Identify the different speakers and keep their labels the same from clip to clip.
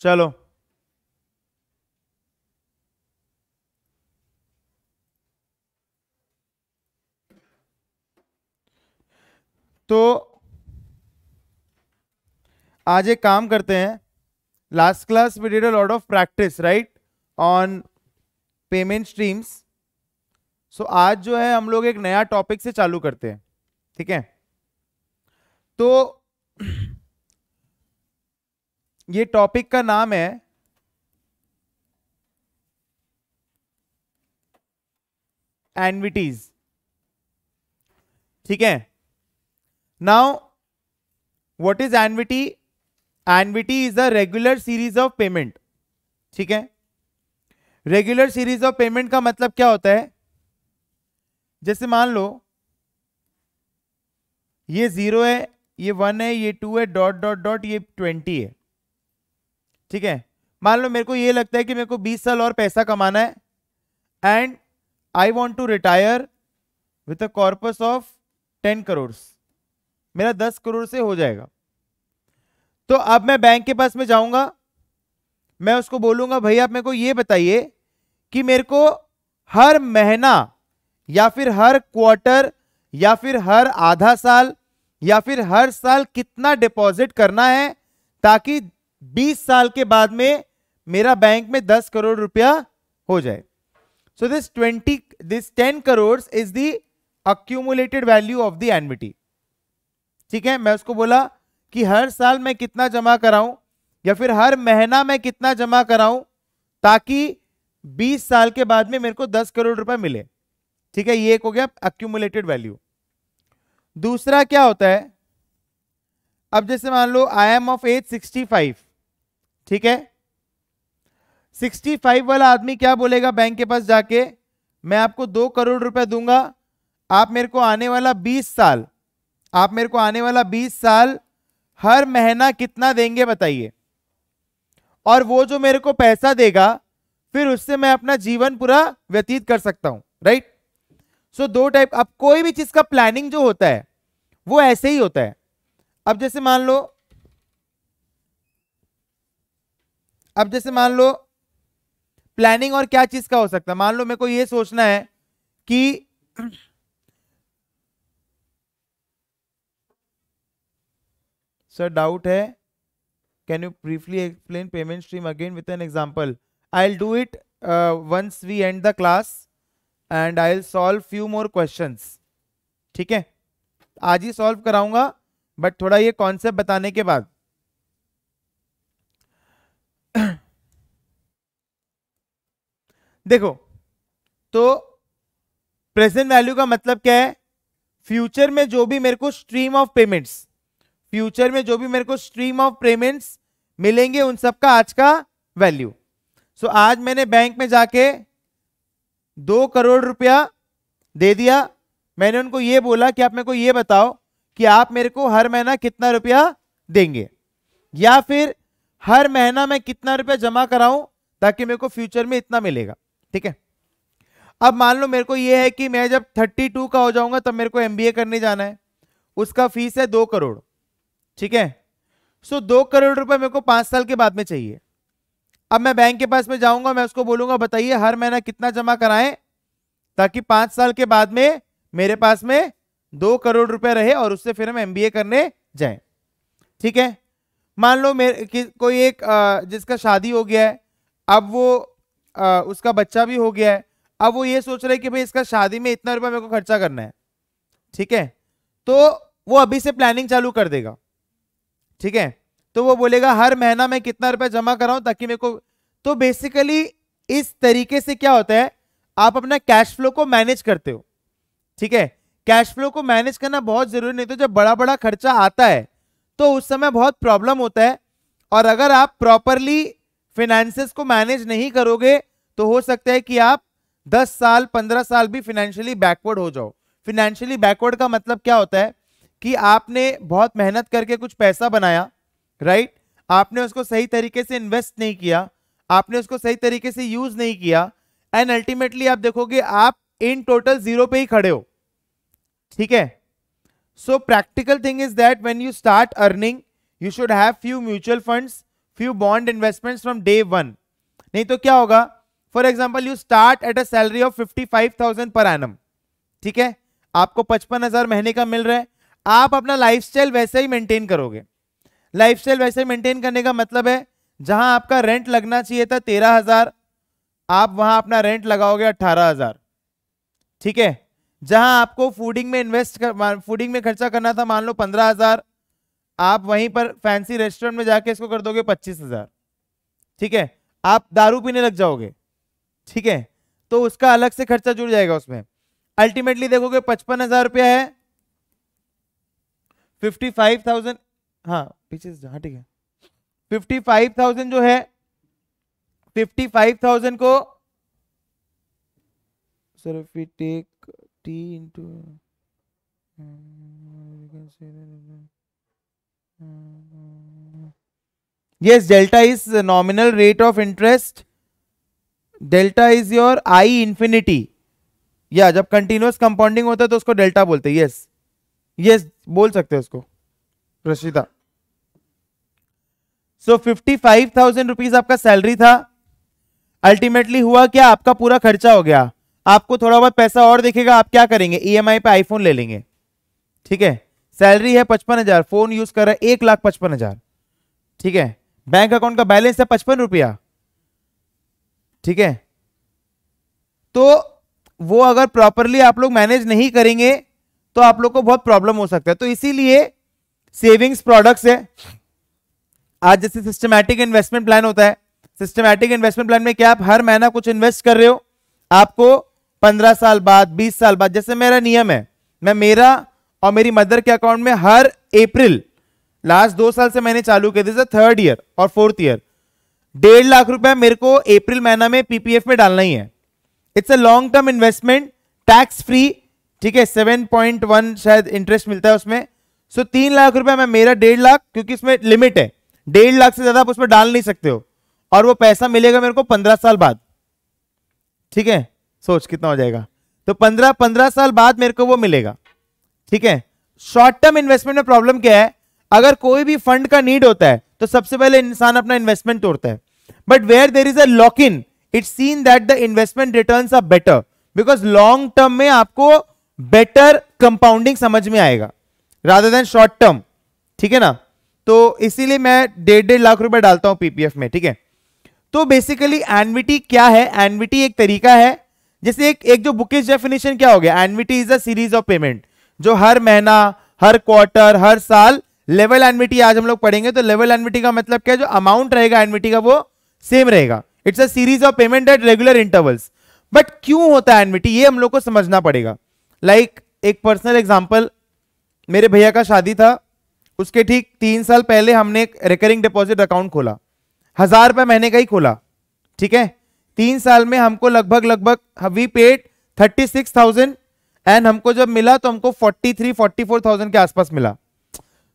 Speaker 1: चलो तो आज एक काम करते हैं last class we did a lot of practice right on payment streams so आज जो है हम लोग एक नया टॉपिक से चालू करते हैं ठीक है तो ये टॉपिक का नाम है एनविटीज ठीक है now what is annuity annuity is the regular series of payment ठीक है रेगुलर सीरीज ऑफ पेमेंट का मतलब क्या होता है जैसे मान लो ये जीरो है ये वन है ये टू है डॉट डॉट डॉट ये ट्वेंटी है ठीक है मान लो मेरे को ये लगता है कि मेरे को 20 साल और पैसा कमाना है and I want to retire with a corpus of 10 crore मेरा 10 करोड़ से हो जाएगा तो अब मैं बैंक के पास में जाऊंगा मैं उसको बोलूंगा भाई आप मेरे को ये बताइए कि मेरे को हर महीना या फिर हर क्वार्टर या फिर हर आधा साल या फिर हर साल कितना डिपॉजिट करना है ताकि बीस साल के बाद में मेरा बैंक में दस करोड़ रुपया हो जाए so this twenty this ten crore is the accumulated value of the annuity ठीक है मैं उसको बोला कि हर साल मैं कितना जमा कराऊं या फिर हर महीना मैं कितना जमा कराऊं ताकि 20 साल के बाद में मेरे को 10 करोड़ रुपए मिले ठीक है ये एक हो गया अक्यूमुलेटेड वैल्यू दूसरा क्या होता है अब जैसे मान लो आई एम ऑफ एज 65 ठीक है 65 वाला आदमी क्या बोलेगा बैंक के पास जाके मैं आपको दो करोड़ रुपए दूंगा आप मेरे को आने वाला 20 साल आप मेरे को आने वाला 20 साल हर महीना कितना देंगे बताइए और वो जो मेरे को पैसा देगा फिर उससे मैं अपना जीवन पूरा व्यतीत कर सकता हूं राइट सो so, दो टाइप अब कोई भी चीज का प्लानिंग जो होता है वो ऐसे ही होता है अब जैसे मान लो अब जैसे मान लो प्लानिंग और क्या चीज का हो सकता है मान लो मेरे को ये सोचना है कि सर डाउट है can you briefly explain payment stream again with an example I do it once we end the class and I solve few more question ठीक है आज ही सॉल्व कराऊंगा बट थोड़ा ये कॉन्सेप्ट बताने के बाद देखो तो प्रेजेंट वैल्यू का मतलब क्या है फ्यूचर में जो भी मेरे को स्ट्रीम ऑफ पेमेंट्स फ्यूचर में जो भी मेरे को स्ट्रीम ऑफ पेमेंट्स मिलेंगे उन सब का आज का वैल्यू सो so, आज मैंने बैंक में जाके दो करोड़ रुपया दे दिया मैंने उनको ये बोला कि आप मेरे को ये बताओ कि आप मेरे को हर महीना कितना रुपया देंगे या फिर हर महीना मैं कितना रुपया जमा कराऊं ताकि मेरे को फ्यूचर में इतना मिलेगा ठीक है अब मान लो मेरे को ये है कि मैं जब 32 का हो जाऊंगा तब मेरे को एमबीए करने जाना है उसका फीस है दो करोड़ ठीक है सो दो करोड़ रुपए मेरे को पांच साल के बाद में चाहिए अब मैं बैंक के पास में जाऊंगा मैं उसको बोलूंगा बताइए हर महीना कितना जमा कराएं ताकि पांच साल के बाद में मेरे पास में दो करोड़ रुपए रहे और उससे फिर हम एमबीए करने जाए ठीक है मान लो मेरे कोई एक जिसका शादी हो गया है अब वो आ, उसका बच्चा भी हो गया है अब वो ये सोच रहे है कि भाई इसका शादी में इतना रुपया मेरे को खर्चा करना है ठीक है तो वो अभी से प्लानिंग चालू कर देगा ठीक है तो वो बोलेगा हर महीना मैं कितना रुपया जमा कराऊं ताकि मेरे को तो बेसिकली इस तरीके से क्या होता है आप अपना कैश फ्लो को मैनेज करते हो ठीक है कैश फ्लो को मैनेज करना बहुत जरूरी नहीं तो जब बड़ा बड़ा खर्चा आता है तो उस समय बहुत प्रॉब्लम होता है और अगर आप प्रॉपरली फिनेंसेस को मैनेज नहीं करोगे तो हो सकता है कि आप 10 साल 15 साल भी फिनेंशियली बैकवर्ड हो जाओ फिनेंशियली बैकवर्ड का मतलब क्या होता है कि आपने बहुत मेहनत करके कुछ पैसा बनाया राइट आपने उसको सही तरीके से इन्वेस्ट नहीं किया आपने उसको सही तरीके से यूज नहीं किया एंड अल्टीमेटली आप देखोगे आप इन टोटल जीरो पे ही खड़े हो ठीक है so practical thing is that when you start earning you should have few mutual funds few bond investments from day one. नहीं तो क्या होगा for example you start at a salary of fifty five thousand per annum ठीक है आपको पचपन हजार महीने का मिल रहा है आप अपना लाइफ स्टाइल वैसे ही मेंटेन करोगे लाइफ स्टाइल वैसे ही मेंटेन करने का मतलब है जहां आपका रेंट लगना चाहिए था तेरह हजार आप वहां अपना रेंट लगाओगे अट्ठारह हजार ठीक है जहां आपको फूडिंग में इन्वेस्ट कर फूडिंग में खर्चा करना था मान लो पंद्रह हजार आप वहीं पर फैंसी रेस्टोरेंट में जाके इसको कर दोगे पच्चीस हजार ठीक है आप दारू पीने लग जाओगे ठीक है तो उसका अलग से खर्चा जुड़ जाएगा उसमें अल्टीमेटली देखोगे पचपन हजार रुपया है फिफ्टी फाइव थाउजेंड हाँ पीछे से हाँ ठीक है फिफ्टी फाइव थाउजेंड जो है फिफ्टी फाइव थाउजेंड को sir if take t into yes delta is the nominal rate of interest delta is your i infinity या yeah, जब कंटिन्यूस कंपाउंडिंग होता है तो उसको डेल्टा बोलते हैं यस यस बोल सकते हैं उसको रशिदा so fifty five thousand rupees आपका सैलरी था अल्टीमेटली हुआ क्या आपका पूरा खर्चा हो गया आपको थोड़ा बहुत पैसा और देखेगा आप क्या करेंगे ईएमआई e पे आईफोन ले लेंगे ठीक है सैलरी है पचपन हजार फोन यूज कर रहा है एक लाख पचपन हजार ठीक है बैंक अकाउंट का बैलेंस है पचपन रुपया ठीक है तो वो अगर प्रॉपरली आप लोग मैनेज नहीं करेंगे तो आप लोग को बहुत प्रॉब्लम हो सकता है तो इसीलिए सेविंग्स प्रोडक्ट्स है आज जैसे सिस्टमैटिक इन्वेस्टमेंट प्लान होता है सिस्टमैटिक इन्वेस्टमेंट प्लान में क्या आप हर महीना कुछ इन्वेस्ट कर रहे हो आपको पंद्रह साल बाद बीस साल बाद जैसे मेरा नियम है मैं मेरा और मेरी मदर के अकाउंट में हर अप्रैल लास्ट दो साल से मैंने चालू किया दिस थर्ड ईयर और फोर्थ ईयर डेढ़ लाख रुपए मेरे को अप्रैल महीना में पीपीएफ में डालना ही है it's a long term investment tax free ठीक है सेवन पॉइंट वन शायद इंटरेस्ट मिलता है उसमें सो तीन लाख रुपए में मेरा डेढ़ लाख क्योंकि इसमें लिमिट है डेढ़ लाख से ज्यादा आप उसमें डाल नहीं सकते हो और वो पैसा मिलेगा मेरे को पंद्रह साल बाद ठीक है सोच कितना हो जाएगा तो पंद्रह पंद्रह साल बाद मेरे को वो मिलेगा ठीक है शॉर्ट टर्म इन्वेस्टमेंट में प्रॉब्लम क्या है अगर कोई भी फंड का नीड होता है तो सबसे पहले इंसान अपना इन्वेस्टमेंट तोड़ता है but where there is a lock in it seen that the investment return are better because long term में आपको बेटर कंपाउंडिंग समझ में आएगा राधर देन शॉर्ट टर्म ठीक है ना तो इसीलिए मैं डेढ़ डेढ़ लाख रुपए डालता हूं पीपीएफ में ठीक है तो बेसिकली एनविटी क्या है एनविटी एक तरीका है जैसे एक एक जो बुकिस डेफिनेशन क्या हो गया annuity is a series of payment जो हर महीना हर क्वार्टर हर साल लेवल एनविटी आज हम लोग पढ़ेंगे तो लेवल एनविटी का मतलब क्या है जो अमाउंट रहेगा एनविटी का वो सेम रहेगा it's a series of payment at regular intervals but क्यों होता है एनविटी ये हम लोग को समझना पड़ेगा लाइक like, एक पर्सनल एग्जाम्पल मेरे भैया का शादी था उसके ठीक तीन साल पहले हमने एक रिकरिंग डिपॉजिट अकाउंट खोला हजार रुपये महीने का ही खोला ठीक है तीन साल में हमको लगभग लगभग we paid thirty six thousand and हमको जब मिला तो हमको forty three forty four thousand के आसपास मिला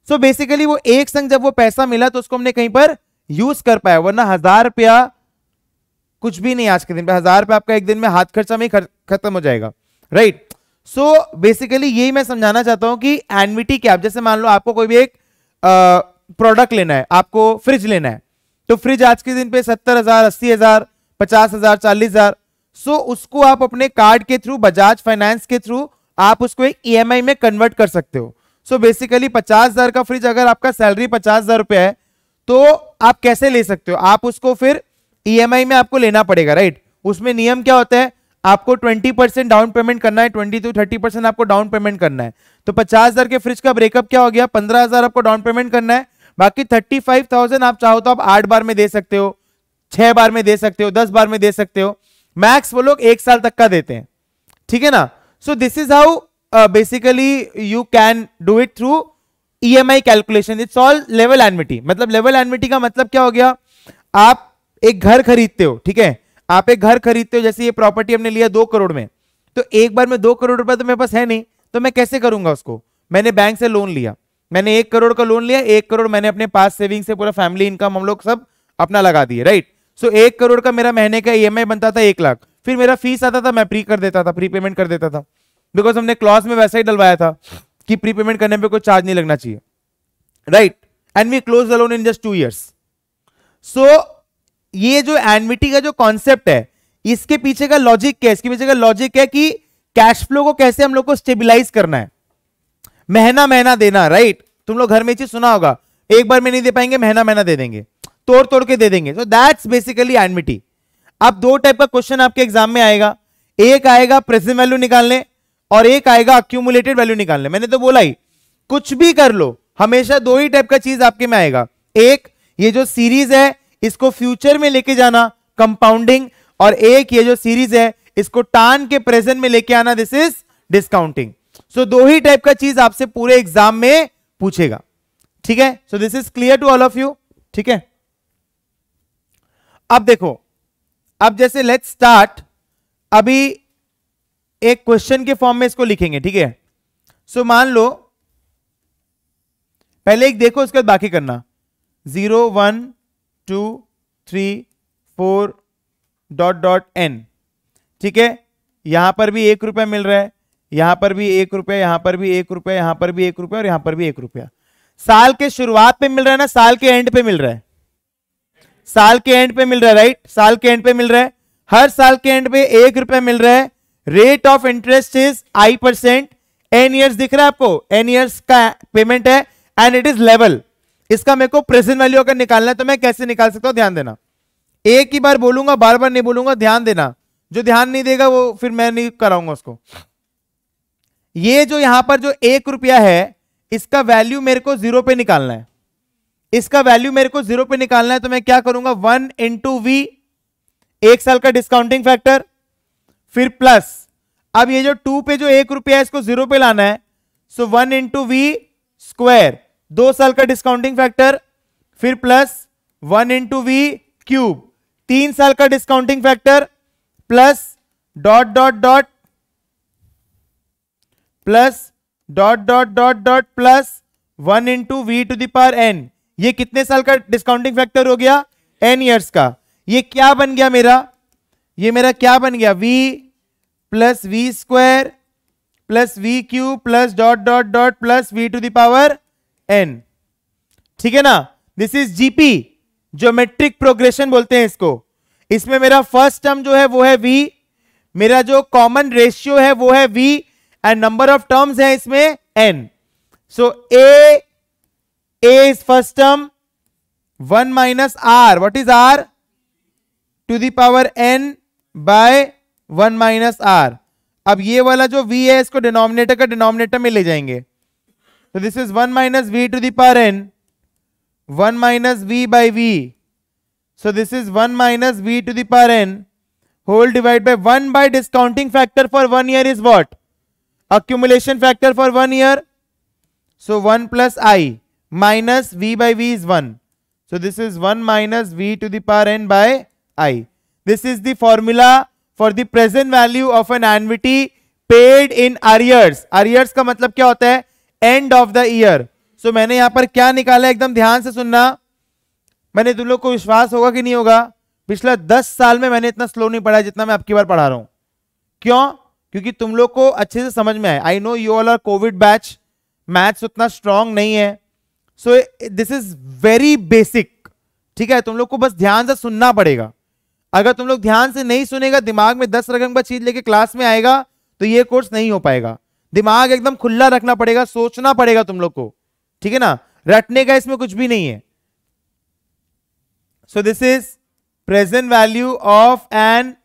Speaker 1: सो so बेसिकली वो एक संग जब वो पैसा मिला तो उसको हमने कहीं पर यूज कर पाया वरना हजार रुपया कुछ भी नहीं आज के दिन पे हजार रुपया आपका एक दिन में हाथ खर्चा में खत्म हो जाएगा राइट सो बेसिकली यही मैं समझाना चाहता हूं कि एनविटी क्या जैसे मान लो आपको कोई भी एक प्रोडक्ट लेना है आपको फ्रिज लेना है तो फ्रिज आज के दिन पे सत्तर हजार अस्सी हजार पचास हजार चालीस हजार सो so, उसको आप अपने कार्ड के थ्रू बजाज फाइनेंस के थ्रू आप उसको एक ई e में कन्वर्ट कर सकते हो सो बेसिकली पचास हजार का फ्रिज अगर आपका सैलरी पचास हजार रुपया है तो आप कैसे ले सकते हो आप उसको फिर ई e में आपको लेना पड़ेगा राइट उसमें नियम क्या होता है आपको 20 परसेंट डाउन पेमेंट करना है 20 टू 30 परसेंट आपको डाउन पेमेंट करना है तो पचास हजार के फ्रिज का ब्रेकअप क्या हो गया पंद्रह हजार आपको डाउन पेमेंट करना है बाकी थर्टी फाइव थाउजेंड आप चाहो तो आप आठ बार में दे सकते हो छह बार में दे सकते हो दस बार में दे सकते हो मैक्स वो लोग एक साल तक का देते हैं ठीक है ना so this is how basically you can do it through E M I calculation it's all level annuity मतलब लेवल एनमिटी का मतलब क्या हो गया आप एक घर खरीदते हो ठीक है आप एक घर खरीदते हो जैसे ये प्रॉपर्टी हमने लिया दो करोड़ में तो एक बार में दो करोड़ रुपए तो मेरे पास है नहीं तो मैं कैसे करूंगा उसको मैंने बैंक से लोन लिया मैंने एक करोड़ का लोन लिया एक करोड़ मैंने अपने पास सेविंग से पूरा फैमिली इनकम हम लोग सब अपना लगा दिए राइट सो so, एक करोड़ का मेरा महीने का ई e बनता था एक लाख फिर मेरा फीस आता था मैं प्री कर देता था प्री पेमेंट कर देता था बिकॉज हमने क्लॉज में वैसा ही डलवाया था कि प्री पेमेंट करने पे कोई चार्ज नहीं लगना चाहिए right and we close the loan in just two years so ये जो एनविटी का जो कॉन्सेप्ट है इसके पीछे का लॉजिक क्या है इसके पीछे का लॉजिक है कि कैश फ्लो को कैसे हम लोग को स्टेबिलाईज करना है महीना महीना देना राइट तुम लोग घर में चीज सुना होगा एक बार में नहीं दे पाएंगे महीना महीना दे देंगे तोड़ तोड़ के दे देंगे सो दैट्स बेसिकली एनमिटी अब दो टाइप का क्वेश्चन आपके एग्जाम में आएगा एक आएगा प्रेजेंट वैल्यू निकालने और एक आएगा अक्यूमुलेटेड वैल्यू निकालने मैंने तो बोला ही कुछ भी कर लो हमेशा दो ही टाइप का चीज आपके में आएगा एक ये जो सीरीज है इसको फ्यूचर में लेके जाना कंपाउंडिंग और एक ये जो सीरीज है इसको टान के प्रेजेंट में लेके आना दिस इज डिस्काउंटिंग सो दो ही टाइप का चीज आपसे पूरे एग्जाम में पूछेगा ठीक है so this is clear to all of you ठीक है अब देखो अब जैसे लेट स्टार्ट अभी एक क्वेश्चन के फॉर्म में इसको लिखेंगे ठीक है सो मान लो पहले एक देखो उसके बाद बाकी करना zero one two three four dot dot n ठीक है यहां पर भी एक रुपया मिल रहा है यहां पर भी एक रुपया यहां पर भी एक रुपया यहां पर भी एक रुपया और यहां पर भी एक रुपया साल के शुरुआत पे मिल रहा है ना साल के एंड पे मिल रहा है साल के एंड पे मिल रहा है राइट साल के एंड पे मिल रहा है हर साल के एंड पे एक रुपए मिल रहा है rate of interest is i percent n years दिख रहा है आपको एन ईयर्स का पेमेंट है एंड इट इज लेवल इसका मेरे को प्रेजेंट वैल्यू अगर निकालना है तो मैं कैसे निकाल सकता हूं ध्यान देना एक ही बार बोलूंगा बार बार नहीं बोलूंगा ध्यान देना जो ध्यान नहीं देगा वो फिर मैं नहीं कराऊंगा उसको ये जो यहां पर जो एक रुपया है इसका वैल्यू मेरे को जीरो पे निकालना है इसका वैल्यू मेरे को जीरो पे निकालना है तो मैं क्या करूंगा वन इंटू वी एक साल का डिस्काउंटिंग फैक्टर फिर प्लस अब ये जो टू पे जो एक रुपया है इसको जीरो पे लाना है so one into v square दो साल का डिस्काउंटिंग फैक्टर फिर plus one into v cube तीन साल का discounting factor plus dot dot dot plus dot dot dot dot plus one into v to the power n ये कितने साल का डिस्काउंटिंग फैक्टर हो गया एन ईयर्स का ये क्या बन गया मेरा ये मेरा क्या बन गया v plus we square plus v cube plus dot dot dot plus v to the power n ठीक है ना this is GP geometric progression बोलते हैं इसको इसमें मेरा फर्स्ट टर्म जो है वो है वी मेरा जो कॉमन रेशियो है वो है v and number of terms है इसमें n so a a is first term 1 minus r what is r to the power n by 1 minus r अब ये वाला जो v है इसको डिनोमिनेटर का डिनोमिनेटर में ले जाएंगे तो this is 1 minus v to the power n 1 minus v by v so this is 1 minus v to the power n whole divide by 1 by discounting factor for one year is what accumulation factor for one year so 1 plus i minus v by v is one so this is one minus v to the n by i this is is the for the present value of an annuity paid in arrears arrears का मतलब क्या होता है end of the year so मैंने यहां पर क्या निकाला एकदम ध्यान से सुनना मैंने तुम लोग को विश्वास होगा कि नहीं होगा पिछला दस साल में मैंने इतना स्लो नहीं पढ़ा जितना मैं आपकी बार पढ़ा रहा हूं क्यों क्योंकि तुम लोग को अच्छे से समझ में आए I know you all are Covid batch maths उतना स्ट्रांग नहीं है so this is very basic ठीक है तुम लोग को बस ध्यान से सुनना पड़ेगा अगर तुम लोग ध्यान से नहीं सुनेगा दिमाग में दस रकम का चीज लेके क्लास में आएगा तो ये कोर्स नहीं हो पाएगा दिमाग एकदम खुला रखना पड़ेगा सोचना पड़ेगा तुम लोग को ठीक है ना रटने का इसमें कुछ भी नहीं है so this is present value of an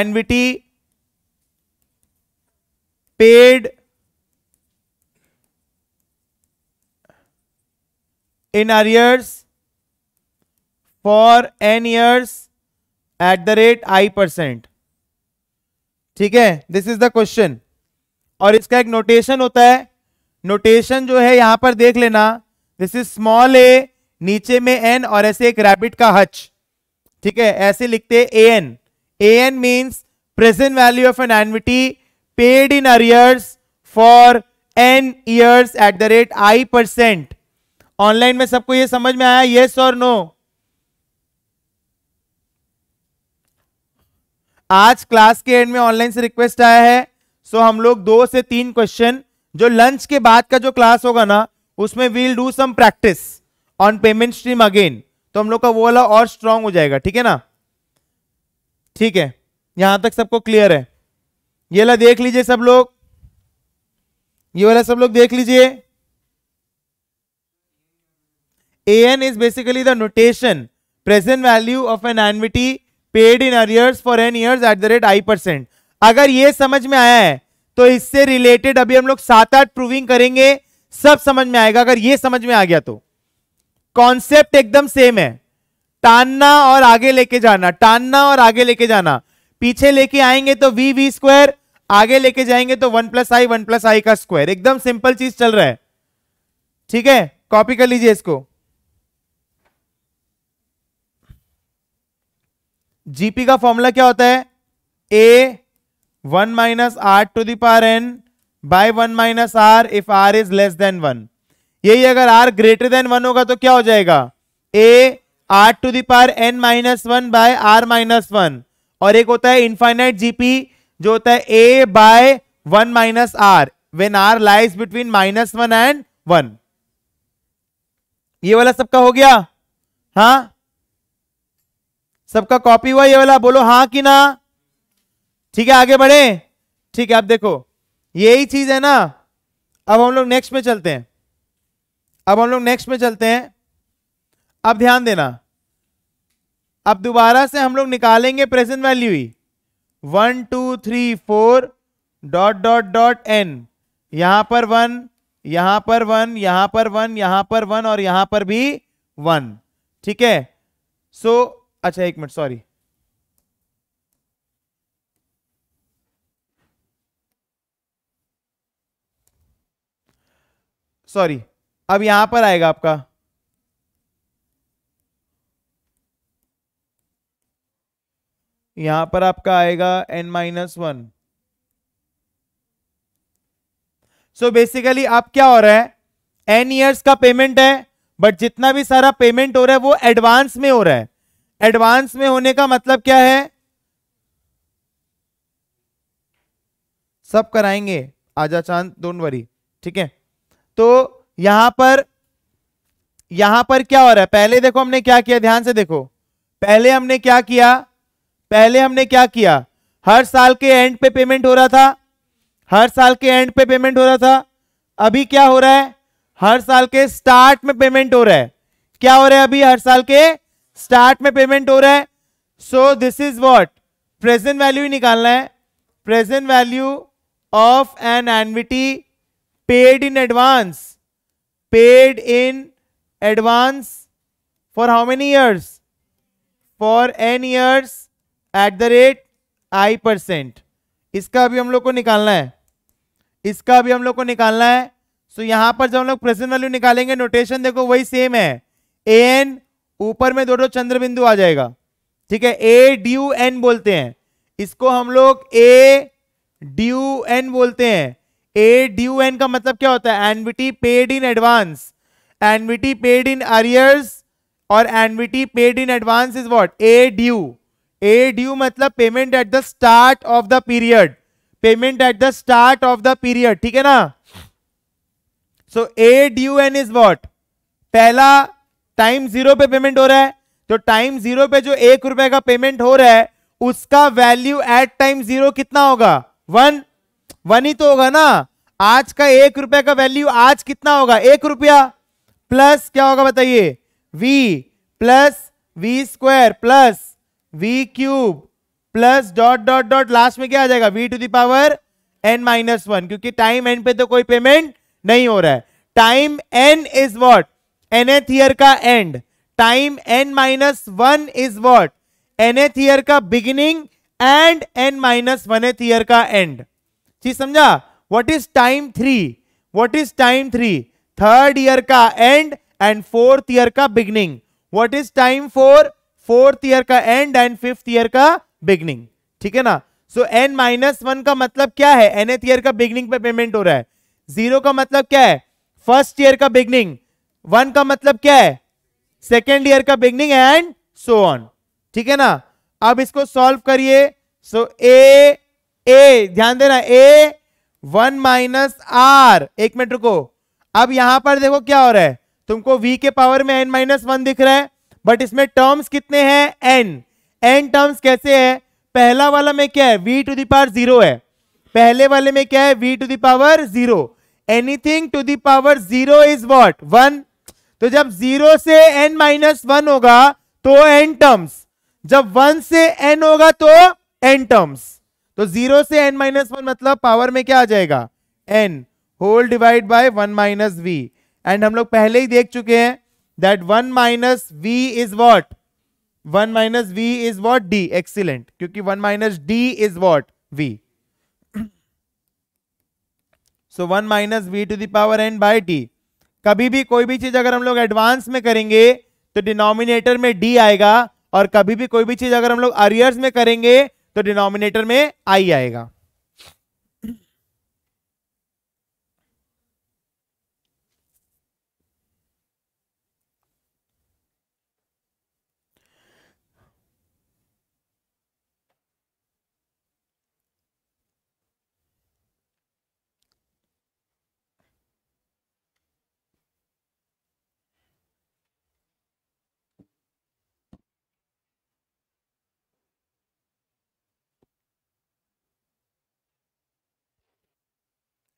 Speaker 1: annuity paid in arrears for N years at the rate I percent ठीक है दिस इज द क्वेश्चन और इसका एक नोटेशन होता है नोटेशन जो है यहां पर देख लेना दिस इज स्मॉल ए नीचे में एन और ऐसे एक रैबिट का हच ठीक है ऐसे लिखते a n a n means present value of an annuity paid in arrears for N years at the rate I percent online में सबको ये समझ में आया येस और नो आज क्लास के एंड में ऑनलाइन से रिक्वेस्ट आया है सो हम लोग दो से तीन क्वेश्चन जो लंच के बाद का जो क्लास होगा ना उसमें we'll do some practice on payment stream again तो हम लोग का वो वाला और स्ट्रांग हो जाएगा ठीक है ना ठीक है यहां तक सबको क्लियर है ये वाला देख लीजिए सब लोग ये वाला सब लोग देख लीजिए AN is basically the notation present value of an annuity paid in arrears for n years at the rate i percent. अगर ये समझ में आया है तो इससे रिलेटेड अभी हम लोग सात आठ प्रूविंग करेंगे सब समझ में आएगा अगर ये समझ में आ गया तो कॉन्सेप्ट एकदम सेम है टानना और आगे लेके जाना टानना और आगे लेके जाना पीछे लेके आएंगे तो वी वी स्क्वायर आगे लेके जाएंगे तो वन प्लस आई वन प्लस आई का स्क्वायर एकदम सिंपल चीज चल रहा है ठीक है कॉपी कर लीजिए इसको जीपी का फॉर्मूला क्या होता है a one minus are to the power N by one minus r if r is less than one यही अगर आर ग्रेटर देन वन होगा तो क्या हो जाएगा a are to the power N minus one by are minus one और एक होता है इनफाइनाइट जीपी जो होता है a by one minus r when r lies between minus one and one ये वाला सबका हो गया हाँ सबका कॉपी हुआ ये वाला बोलो हाँ कि ना ठीक है आगे बढ़े ठीक है आप देखो यही चीज है ना अब हम लोग नेक्स्ट में चलते हैं अब हम लोग नेक्स्ट में चलते हैं अब ध्यान देना अब दोबारा से हम लोग निकालेंगे प्रेजेंट वैल्यू ही one two three four dot dot dot n यहां पर वन यहां पर वन यहां पर वन यहां पर वन और यहां पर भी वन ठीक है सो so, अच्छा एक मिनट सॉरी सॉरी अब यहां पर आएगा आपका यहां पर आपका आएगा n minus one so basically आप क्या हो रहा है एन ईयर्स का पेमेंट है बट जितना भी सारा पेमेंट हो रहा है वो एडवांस में हो रहा है एडवांस में होने का मतलब क्या है सब कराएंगे आजा चांद डोंट वरी ठीक है तो यहां पर यहां पर क्या हो रहा है पहले देखो हमने क्या किया ध्यान से देखो पहले हमने क्या किया पहले हमने क्या किया हर साल के एंड पे पेमेंट हो रहा था हर साल के एंड पे पेमेंट हो रहा था अभी क्या हो रहा है हर साल के स्टार्ट में पेमेंट हो रहा है क्या हो रहा है अभी हर साल के स्टार्ट में पेमेंट हो रहा है so this is what present value ही निकालना है present value of an annuity paid in advance paid in advance for how many years for N years at the rate I percent इसका अभी हम लोग को निकालना है इसका अभी हम लोग को निकालना है सो so, यहां पर जब हम लोग प्रेजेंट वैल्यू निकालेंगे नोटेशन देखो वही सेम है ए एन ऊपर में दो दो चंद्र बिंदु आ जाएगा ठीक है ए ड्यू एन बोलते हैं इसको हम लोग ए ड्यू एन बोलते हैं ए ड्यू एन का मतलब क्या होता है annuity paid in advance annuity paid in arrears और annuity paid in advance is what a due a due मतलब payment at the start of the period payment at the start of the period ठीक है ना so a due n is what पहला time zero पे payment हो रहा है तो टाइम जीरो पे जो एक रुपए का पेमेंट हो रहा है उसका वैल्यू एट टाइम जीरो कितना होगा वन वन ही तो होगा ना आज का एक रुपए का वैल्यू आज कितना होगा एक रुपया प्लस क्या होगा बताइए v plus we square plus v cube plus dot dot dot last में क्या आ जाएगा v to the power N minus one क्योंकि टाइम एन पे तो कोई पेमेंट नहीं हो रहा है time n is what nth year का end time n minus one is what nth year का beginning and n minus one th year का एंड चीज समझा what is time three what is time three third year का end and fourth year का beginning what is time four fourth year का end and fifth year का beginning ठीक है ना सो एन माइनस वन का मतलब क्या है एन एथ ईयर का बिगनिंग पे पेमेंट हो रहा है जीरो का मतलब क्या है फर्स्ट ईयर का बिगनिंग वन का मतलब क्या है सेकेंड ईयर का बिगनिंग एंड सो ऑन ठीक है ना अब इसको सॉल्व करिए सो ए ए ध्यान देना ए वन माइनस आर एक मिनट रुको अब यहां पर देखो क्या हो रहा है तुमको v के पावर में n माइनस वन दिख रहा है बट इसमें टर्म्स कितने हैं n n टर्म्स कैसे है पहला वाला में क्या है v टू दावर जीरो है पहले वाले में क्या है v to the power zero anything to the power zero is what one तो जब जीरो से एन माइनस वन होगा तो एन टर्म्स जब वन से एन होगा तो एन टर्म्स तो जीरो से एन माइनस वन मतलब पावर में क्या आ जाएगा n whole divide by one minus v and हम लोग पहले ही देख चुके हैं that one minus v is what one minus v is what d excellent क्योंकि one minus d is what v so one minus v to the power N by t कभी भी कोई भी चीज अगर हम लोग एडवांस में करेंगे तो डिनोमिनेटर में डी आएगा और कभी भी कोई भी चीज अगर हम लोग अरियर्स में करेंगे तो डिनोमिनेटर में आई आएगा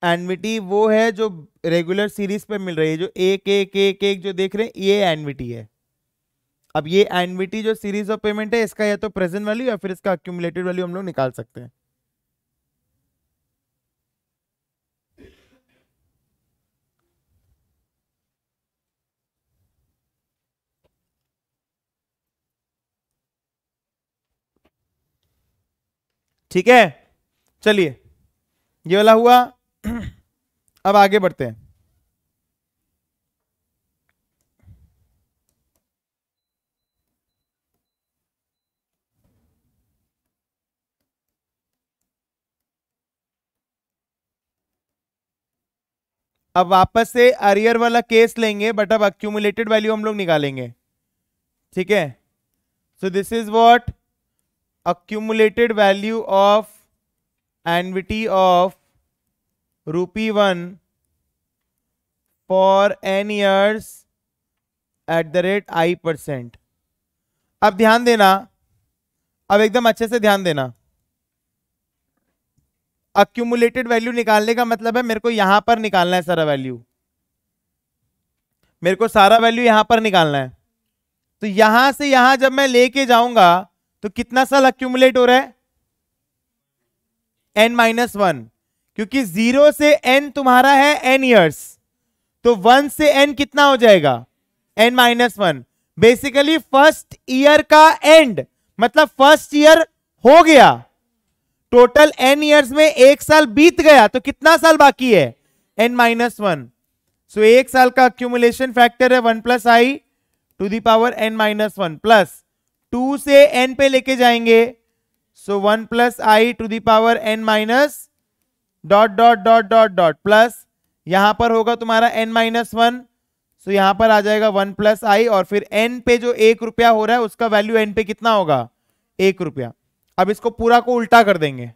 Speaker 1: एनविटी वो है जो रेगुलर सीरीज पे मिल रही है जो एक एक एक एक जो देख रहे हैं ये एनविटी है अब ये एनविटी जो सीरीज ऑफ पेमेंट है इसका या तो प्रेजेंट वैल्यू या फिर इसका अक्यूमुलेटेड वैल्यू हम लोग निकाल सकते हैं ठीक है चलिए ये वाला हुआ अब आगे बढ़ते हैं अब वापस से अरियर वाला केस लेंगे बट अब अक्यूमुलेटेड वैल्यू हम लोग निकालेंगे ठीक है so this is what accumulated value of annuity of rupee 1 for n years at the rate i percent अब ध्यान देना अब एकदम अच्छे से ध्यान देना अक्यूमुलेटेड वैल्यू निकालने का मतलब है मेरे को यहां पर निकालना है सारा वैल्यू मेरे को सारा वैल्यू यहां पर निकालना है तो यहां से यहां जब मैं लेके जाऊंगा तो कितना साल अक्यूमुलेट हो रहा है एन माइनस वन क्योंकि जीरो से एन तुम्हारा है एन ईयर्स तो वन से एन कितना हो जाएगा n minus one basically first year का एंड मतलब फर्स्ट ईयर हो गया टोटल एन ईयर्स में एक साल बीत गया तो कितना साल बाकी है एन माइनस वन सो एक साल का अक्यूमुलेशन फैक्टर है one plus I to the power N minus one plus two से एन पे लेके जाएंगे so one plus I to the power N minus dot dot dot dot dot plus यहां पर होगा तुम्हारा एन माइनस वन सो यहां पर आ जाएगा वन प्लस आई और फिर एन पे जो एक रुपया हो रहा है उसका वैल्यू एन पे कितना होगा एक रुपया अब इसको पूरा को उल्टा कर देंगे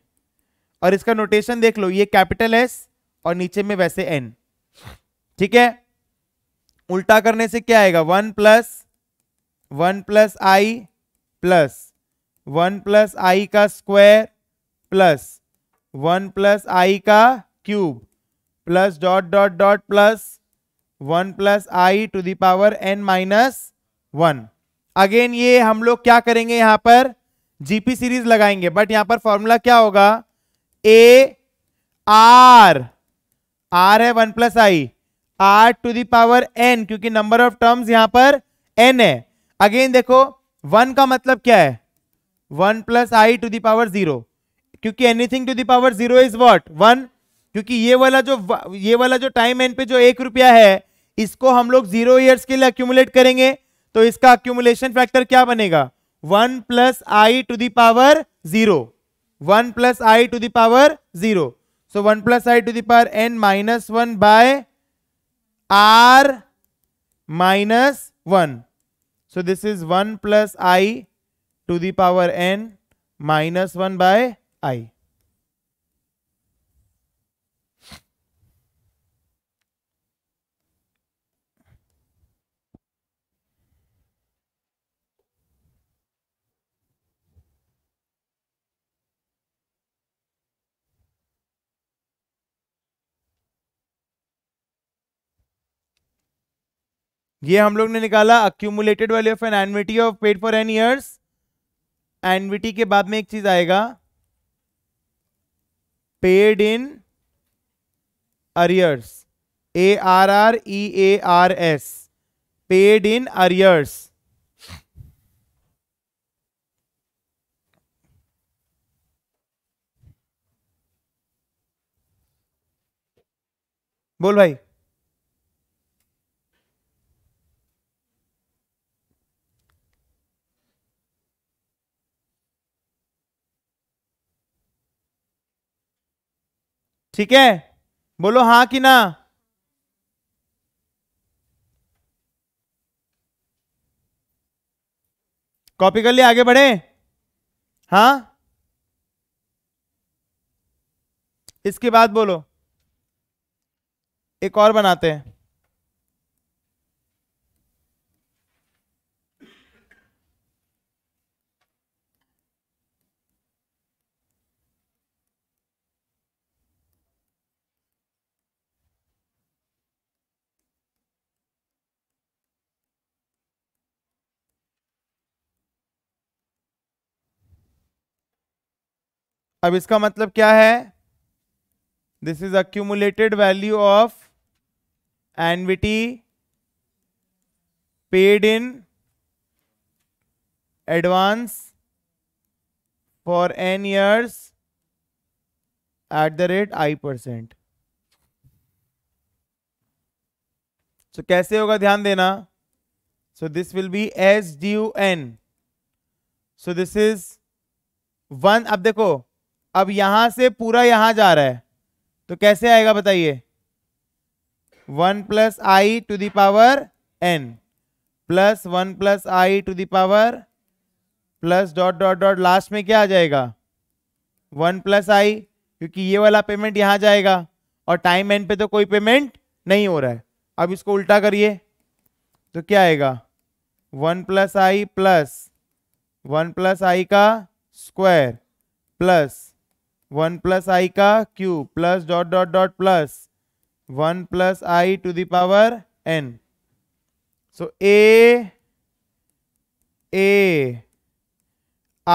Speaker 1: और इसका नोटेशन देख लो ये कैपिटल एस और नीचे में वैसे एन ठीक है उल्टा करने से क्या आएगा वन प्लस वन प्लस आई प्लस वन प्लस आई का स्क्वायर प्लस वन प्लस आई का cube plus dot dot dot plus one plus I to the power N minus one again ये हम लोग क्या करेंगे यहां पर जीपी सीरीज लगाएंगे बट यहां पर फॉर्मूला क्या होगा ए आर आर है one plus I R to the power n क्योंकि नंबर ऑफ टर्म्स यहां पर एन है अगेन देखो वन का मतलब क्या है one plus I to the power zero क्योंकि anything to the power zero is what one क्योंकि ये वाला जो ये वाला जो टाइम एंड पे जो एक रुपया है इसको हम लोग जीरो ईयर्स के लिए अक्यूमुलेट करेंगे तो इसका अक्यूमुलेशन फैक्टर क्या बनेगा one plus I to the power zero one plus I to the power zero so one plus I to the power N minus one by are minus one so this is one plus I to the power N minus one by I ये हम लोग ने निकाला accumulated value of an annuity of paid for N years annuity के बाद में एक चीज आएगा paid in arrears A are R E A R S paid in arrears बोल भाई ठीक है बोलो हाँ कि ना कॉपी कर लिए आगे बढ़े हाँ इसके बाद बोलो एक और बनाते हैं अब इसका मतलब क्या है this is accumulated value of annuity paid in advance for N years at the rate I percent so कैसे होगा ध्यान देना so this will be S D you N so this is one अब देखो अब यहां से पूरा यहां जा रहा है तो कैसे आएगा बताइए one plus I to the power N plus one plus I to the power plus dot dot dot last में क्या आ जाएगा वन प्लस आई क्योंकि ये वाला पेमेंट यहां जाएगा और टाइम एंड पे तो कोई पेमेंट नहीं हो रहा है अब इसको उल्टा करिए तो क्या आएगा वन प्लस आई प्लस वन प्लस आई का स्क्वायर प्लस वन प्लस आई का cube plus dot dot dot plus one plus I to the power N so A A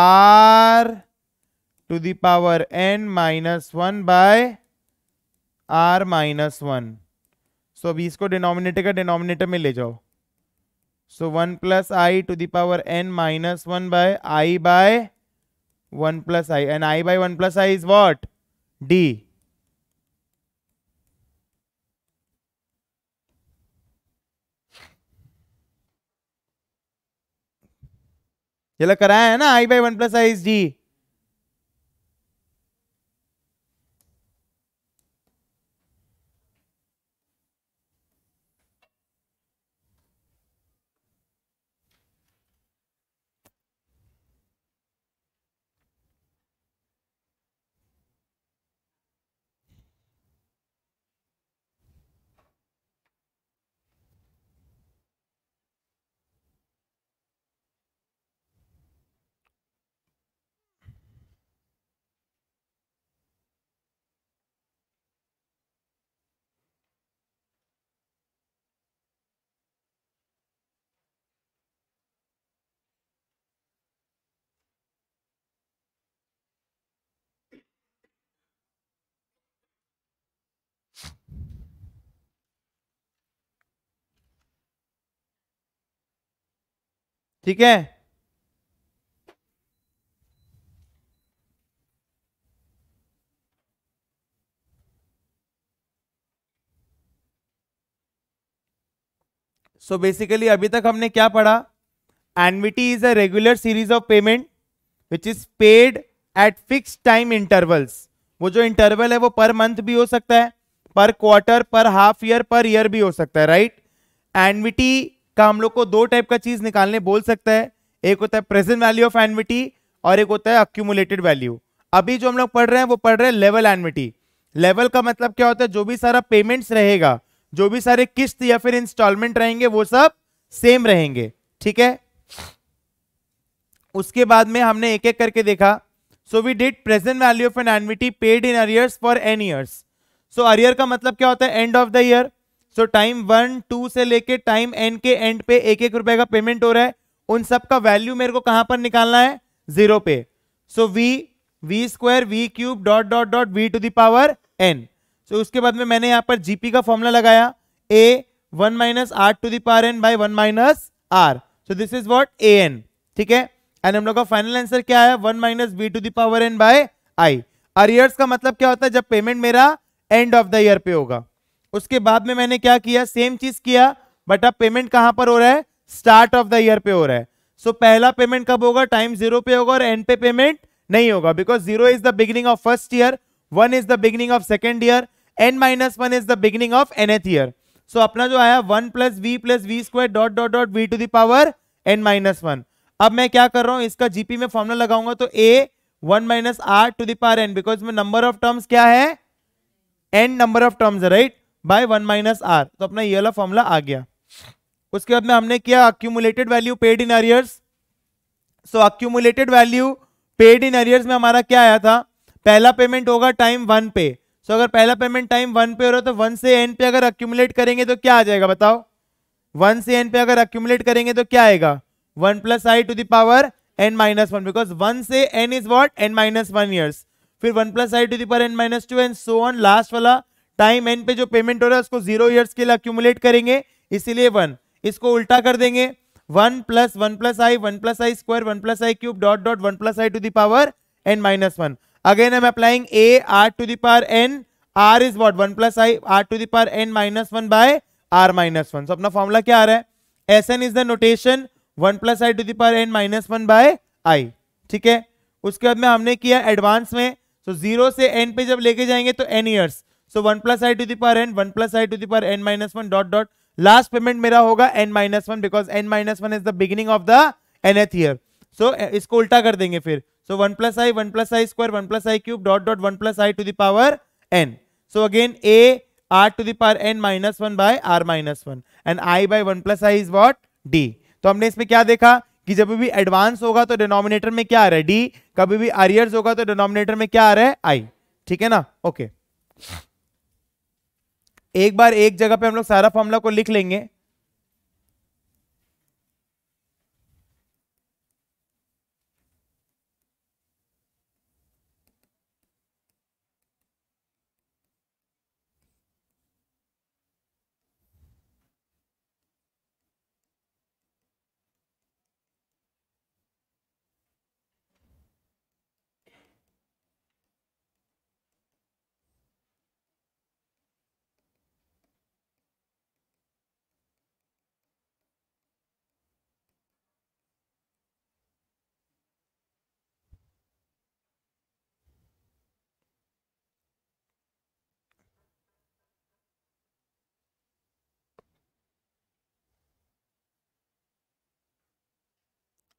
Speaker 1: are to the power N minus one by are minus one so अभी इसको denominator का denominator में ले जाओ so one plus I to the power N minus one by I by one plus I and I by one plus I is what D ये लग कराया है ना I by one plus I is D ठीक है सो so basically अभी तक हमने क्या पढ़ा annuity is a regular series of payment which is paid at fix time intervals वो जो इंटरवल है वो पर मंथ भी हो सकता है पर क्वार्टर पर हाफ ईयर पर ईयर भी हो सकता है राइट एनविटी का हम लोग को दो टाइप का चीज निकालने बोल सकता है एक होता है प्रेजेंट वैल्यू ऑफ एनविटी और एक होता है अक्यूमुलेटेड वैल्यू अभी जो हम लोग पढ़ रहे हैं वो पढ़ रहे हैं लेवल एनविटी लेवल का मतलब क्या होता है जो भी सारा पेमेंट्स रहेगा जो भी सारे किस्त या फिर इंस्टॉलमेंट रहेंगे वो सब सेम रहेंगे ठीक है उसके बाद में हमने एक एक करके देखा so we did present value of an annuity paid in arrears for N years so arrear का मतलब क्या होता है end of the year so time one two से लेके टाइम एन के एंड पे एक एक रुपए का पेमेंट हो रहा है उन सब का वैल्यू मेरे को कहां पर निकालना है जीरो पे so V V square V cube dot dot dot V to the power N so उसके बाद में मैंने यहां पर जीपी का फॉर्मूला लगाया A one minus are to the power N by one minus are so this is what A N ठीक है एंड हम लोग का फाइनल आंसर क्या है one minus V to the power N by I arrears का मतलब क्या होता है जब पेमेंट मेरा एंड ऑफ द ईयर पे होगा उसके बाद में मैंने क्या किया सेम चीज किया बट अब पेमेंट कहां पर हो रहा है स्टार्ट ऑफ द ईयर पे हो रहा है सो so, पहला पेमेंट कब होगा टाइम जीरो पे होगा और एंड पे पेमेंट नहीं होगा because zero is the beginning of first year one is the beginning of second year N minus one is the beginning of nth year so अपना जो आया one plus V plus we square dot dot dot V to the power N minus one अब मैं क्या कर रहा हूं इसका जीपी में फॉर्मुला लगाऊंगा तो A one minus are to the power N because number of terms क्या है N number of terms right by one minus R तो अपना ये वाला फॉर्मूला आ गया उसके बाद में हमने किया accumulated value paid in arrears so accumulated value paid in arrears में हमारा क्या आया था पहला पेमेंट होगा टाइम वन पे सो so, अगर पहला पेमेंट टाइम वन पे हो रहा है तो वन से एन पे अगर अक्यूमुलेट करेंगे तो क्या आ जाएगा बताओ वन से एन पे अगर अक्यूमुलेट करेंगे तो क्या आएगा one plus I to the power N minus one because one से N is what N minus one years फिर one plus I to the power N minus two and so on last वाला time end पे जो payment हो रहा है उसको zero years के लिए अक्यूमुलेट करेंगे इसीलिए वन इसको उल्टा कर देंगे one plus one plus I one plus I square one plus I cube dot dot one plus I to the power N minus one again am applying A are to the power N R is what one plus I R to the power N minus one by are minus one so अपना formula क्या आ रहा है S N is the notation one plus I to the power N minus one by I ठीक है उसके बाद में हमने किया एडवांस में तो so जीरो से एन पे जब लेके जाएंगे तो N years so one plus I to the power N one plus I to the power N minus one dot dot last payment मेरा होगा N minus one because N minus one is the beginning of the nth year so इसको उल्टा कर देंगे फिर so one plus I one plus I square one plus I cube dot dot one plus I to the power N so again A R to the power N minus one by are minus one and I by one plus I is what D तो हमने इसमें क्या देखा कि जब भी advance होगा तो डिनोमिनेटर में क्या आ रहा है डी कभी भी आरियर्स होगा तो डिनोमिनेटर में क्या आ रहा है आई ठीक है ना ओके okay. एक बार एक जगह पे हम लोग सारा फॉर्मूला को लिख लेंगे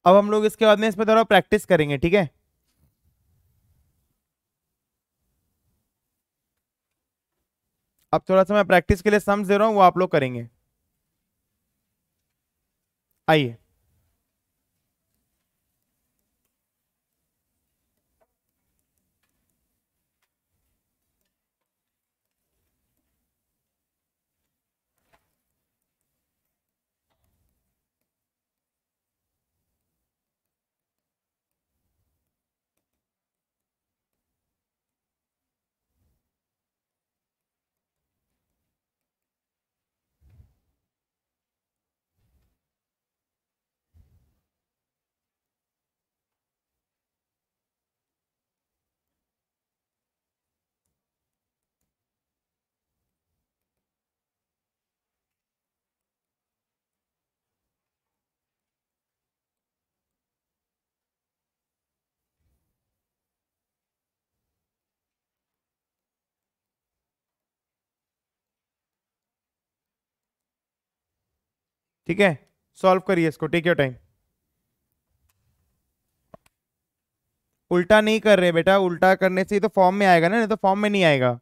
Speaker 1: अब हम लोग इसके बाद में इसमें थोड़ा प्रैक्टिस करेंगे ठीक है अब थोड़ा सा मैं प्रैक्टिस के लिए सम्स दे रहा हूं वो आप लोग करेंगे आइए ठीक है सॉल्व करिए इसको टेक योर टाइम उल्टा नहीं कर रहे बेटा उल्टा करने से तो फॉर्म में आएगा ना नहीं तो फॉर्म में नहीं आएगा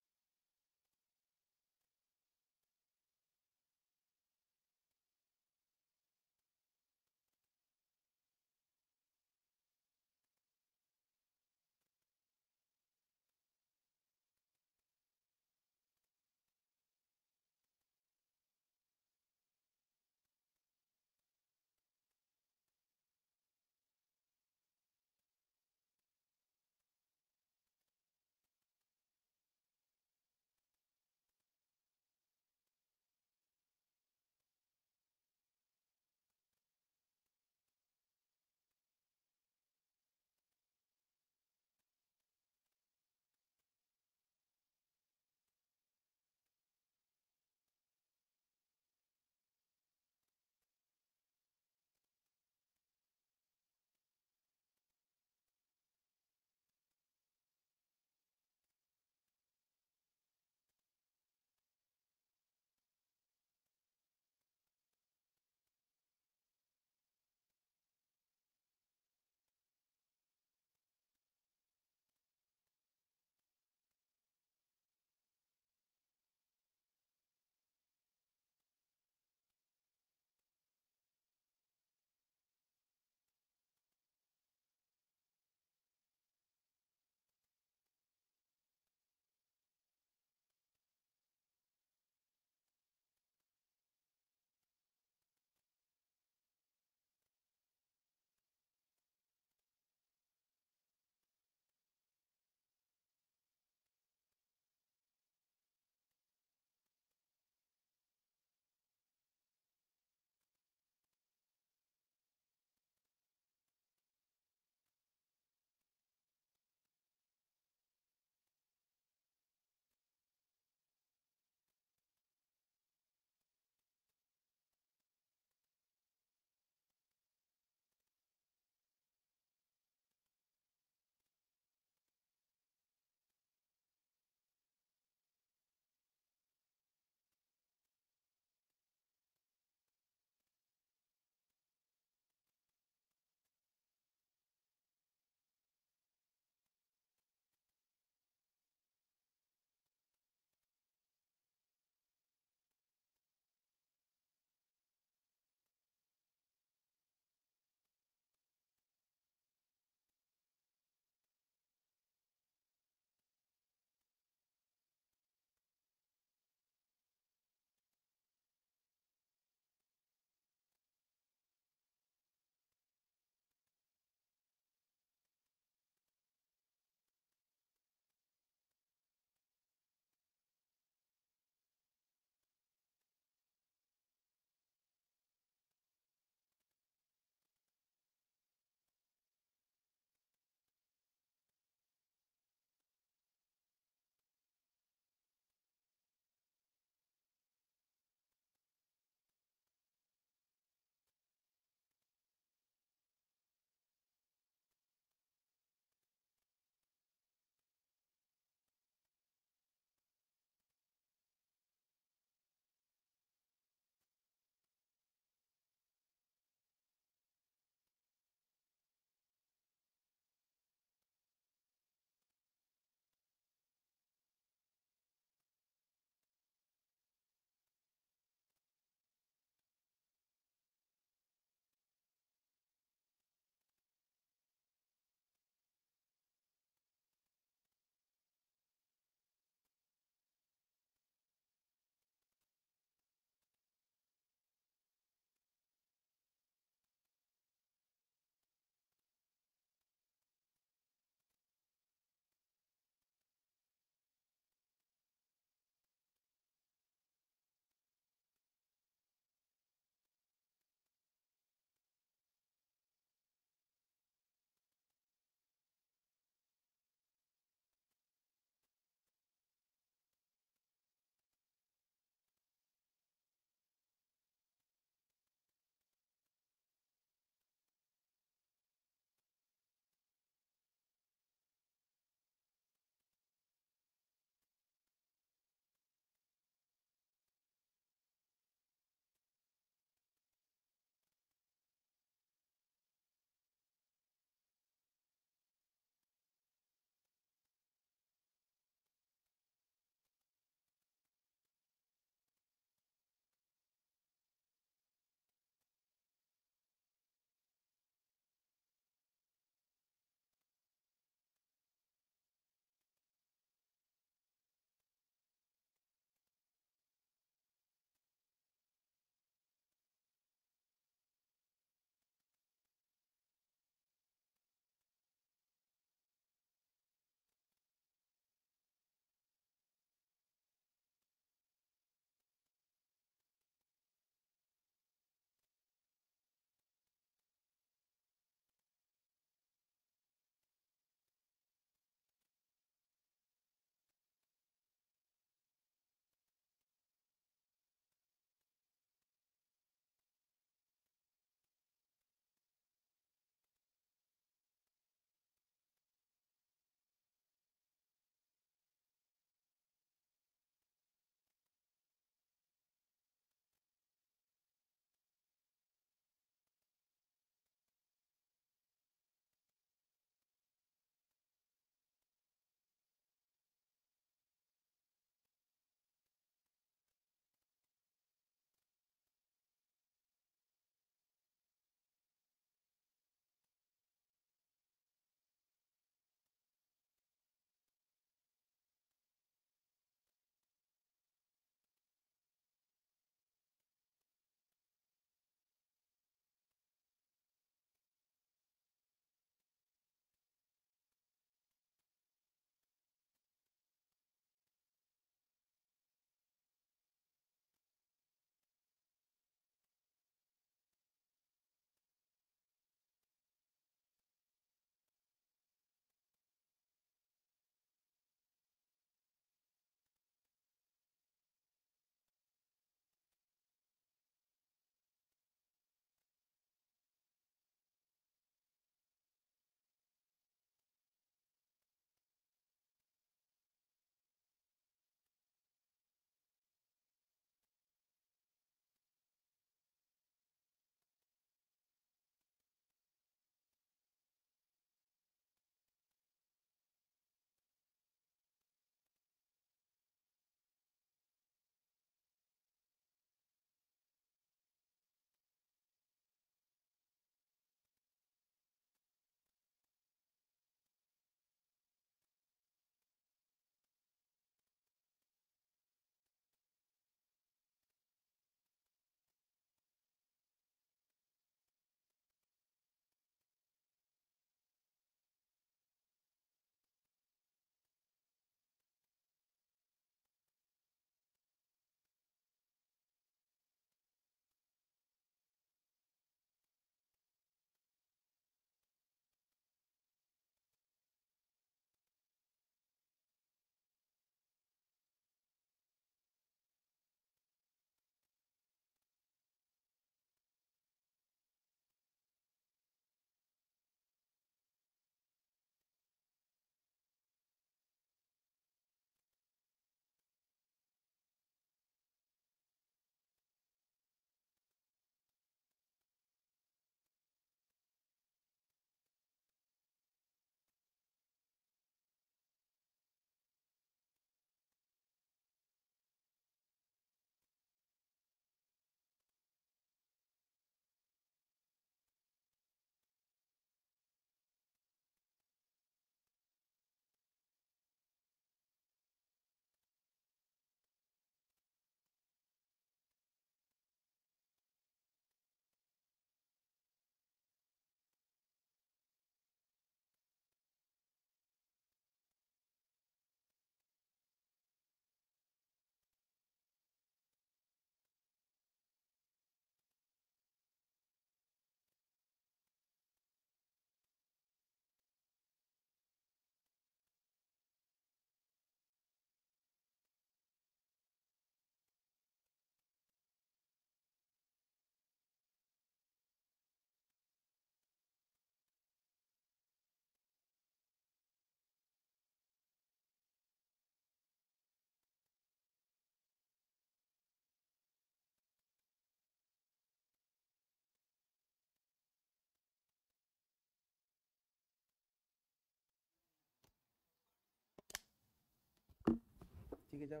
Speaker 1: लेके जा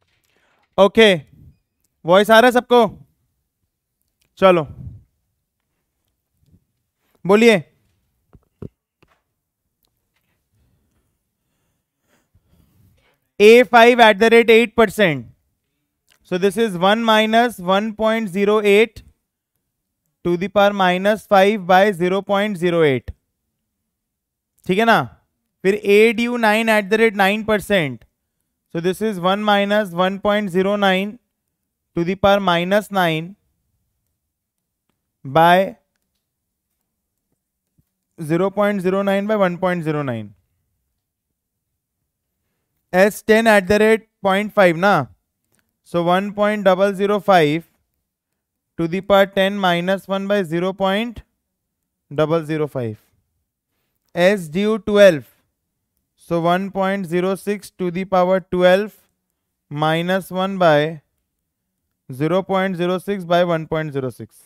Speaker 1: भाई ओके वॉइस आ रहा है सबको चलो बोलिए A five at the rate eight percent so this is one minus one point zero eight to the power minus five by zero point zero eight ठीक है ना फिर A D U nine at the rate nine percent so this is one minus one point zero nine to the power minus nine by zero point zero nine by one point zero nine S ten at the rate point five ना so one point double zero five to the power ten minus one by zero point double zero five S U twelve so one point zero six to the power twelve minus one by zero point zero six by one point zero six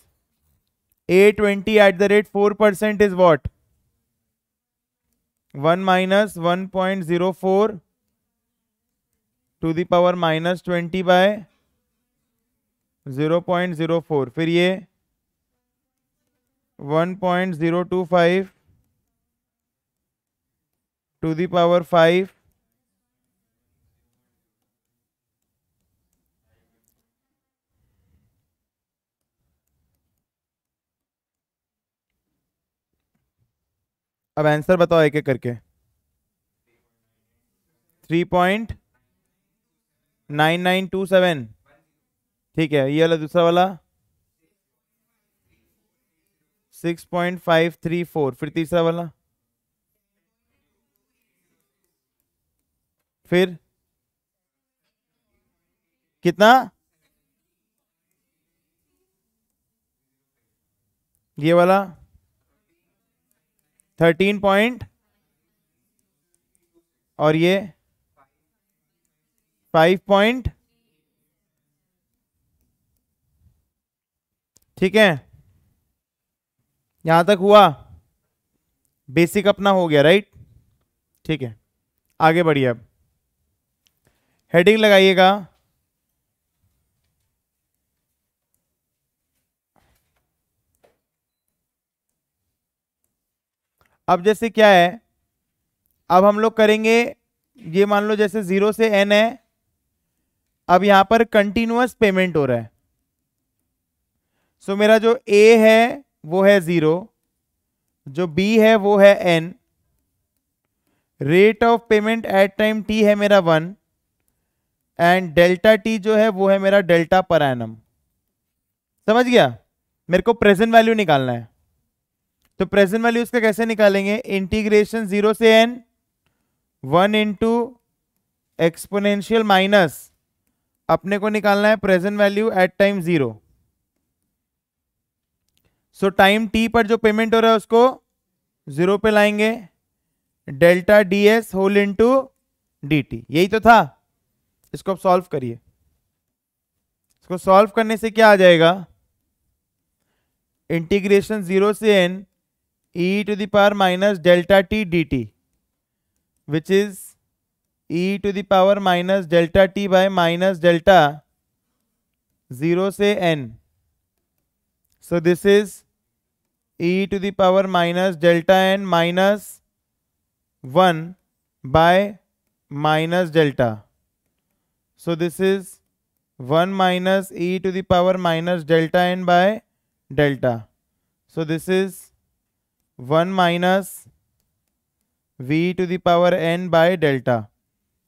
Speaker 1: A twenty at the rate four percent is what one minus one point zero four to the power minus twenty by zero point zero four फिर ये one point zero two five to the power five अब answer बताओ एक एक करके three point nine nine two seven ठीक है ये वाला दूसरा वाला six point five three four फिर तीसरा वाला फिर कितना ये वाला थर्टीन पॉइंट और ये फाइव पॉइंट ठीक है यहां तक हुआ बेसिक अपना हो गया राइट ठीक है आगे बढ़िए अब हेडिंग लगाइएगा अब जैसे क्या है अब हम लोग करेंगे ये मान लो जैसे जीरो से एन है अब यहां पर कंटिन्यूस पेमेंट हो रहा है सो मेरा जो ए है वो है जीरो जो बी है वो है N rate of payment at time T है मेरा वन एंड डेल्टा टी जो है वो है मेरा डेल्टा पर एनम समझ गया मेरे को प्रेजेंट वैल्यू निकालना है तो प्रेजेंट वैल्यू इसका कैसे निकालेंगे इंटीग्रेशन जीरो से N one into exponential minus अपने को निकालना है present value at time zero so time T पर जो पेमेंट हो रहा है उसको जीरो पे लाएंगे delta D S whole into D T यही तो था इसको आप सॉल्व करिए इसको सॉल्व करने से क्या आ जाएगा इंटीग्रेशन जीरो से N E to the power minus delta T D T which is E to the power minus delta T by minus delta zero से N so this is E to the power minus delta N minus one by minus delta So this is 1 minus e to the power minus delta n by delta. So this is 1 minus v to the power n by delta.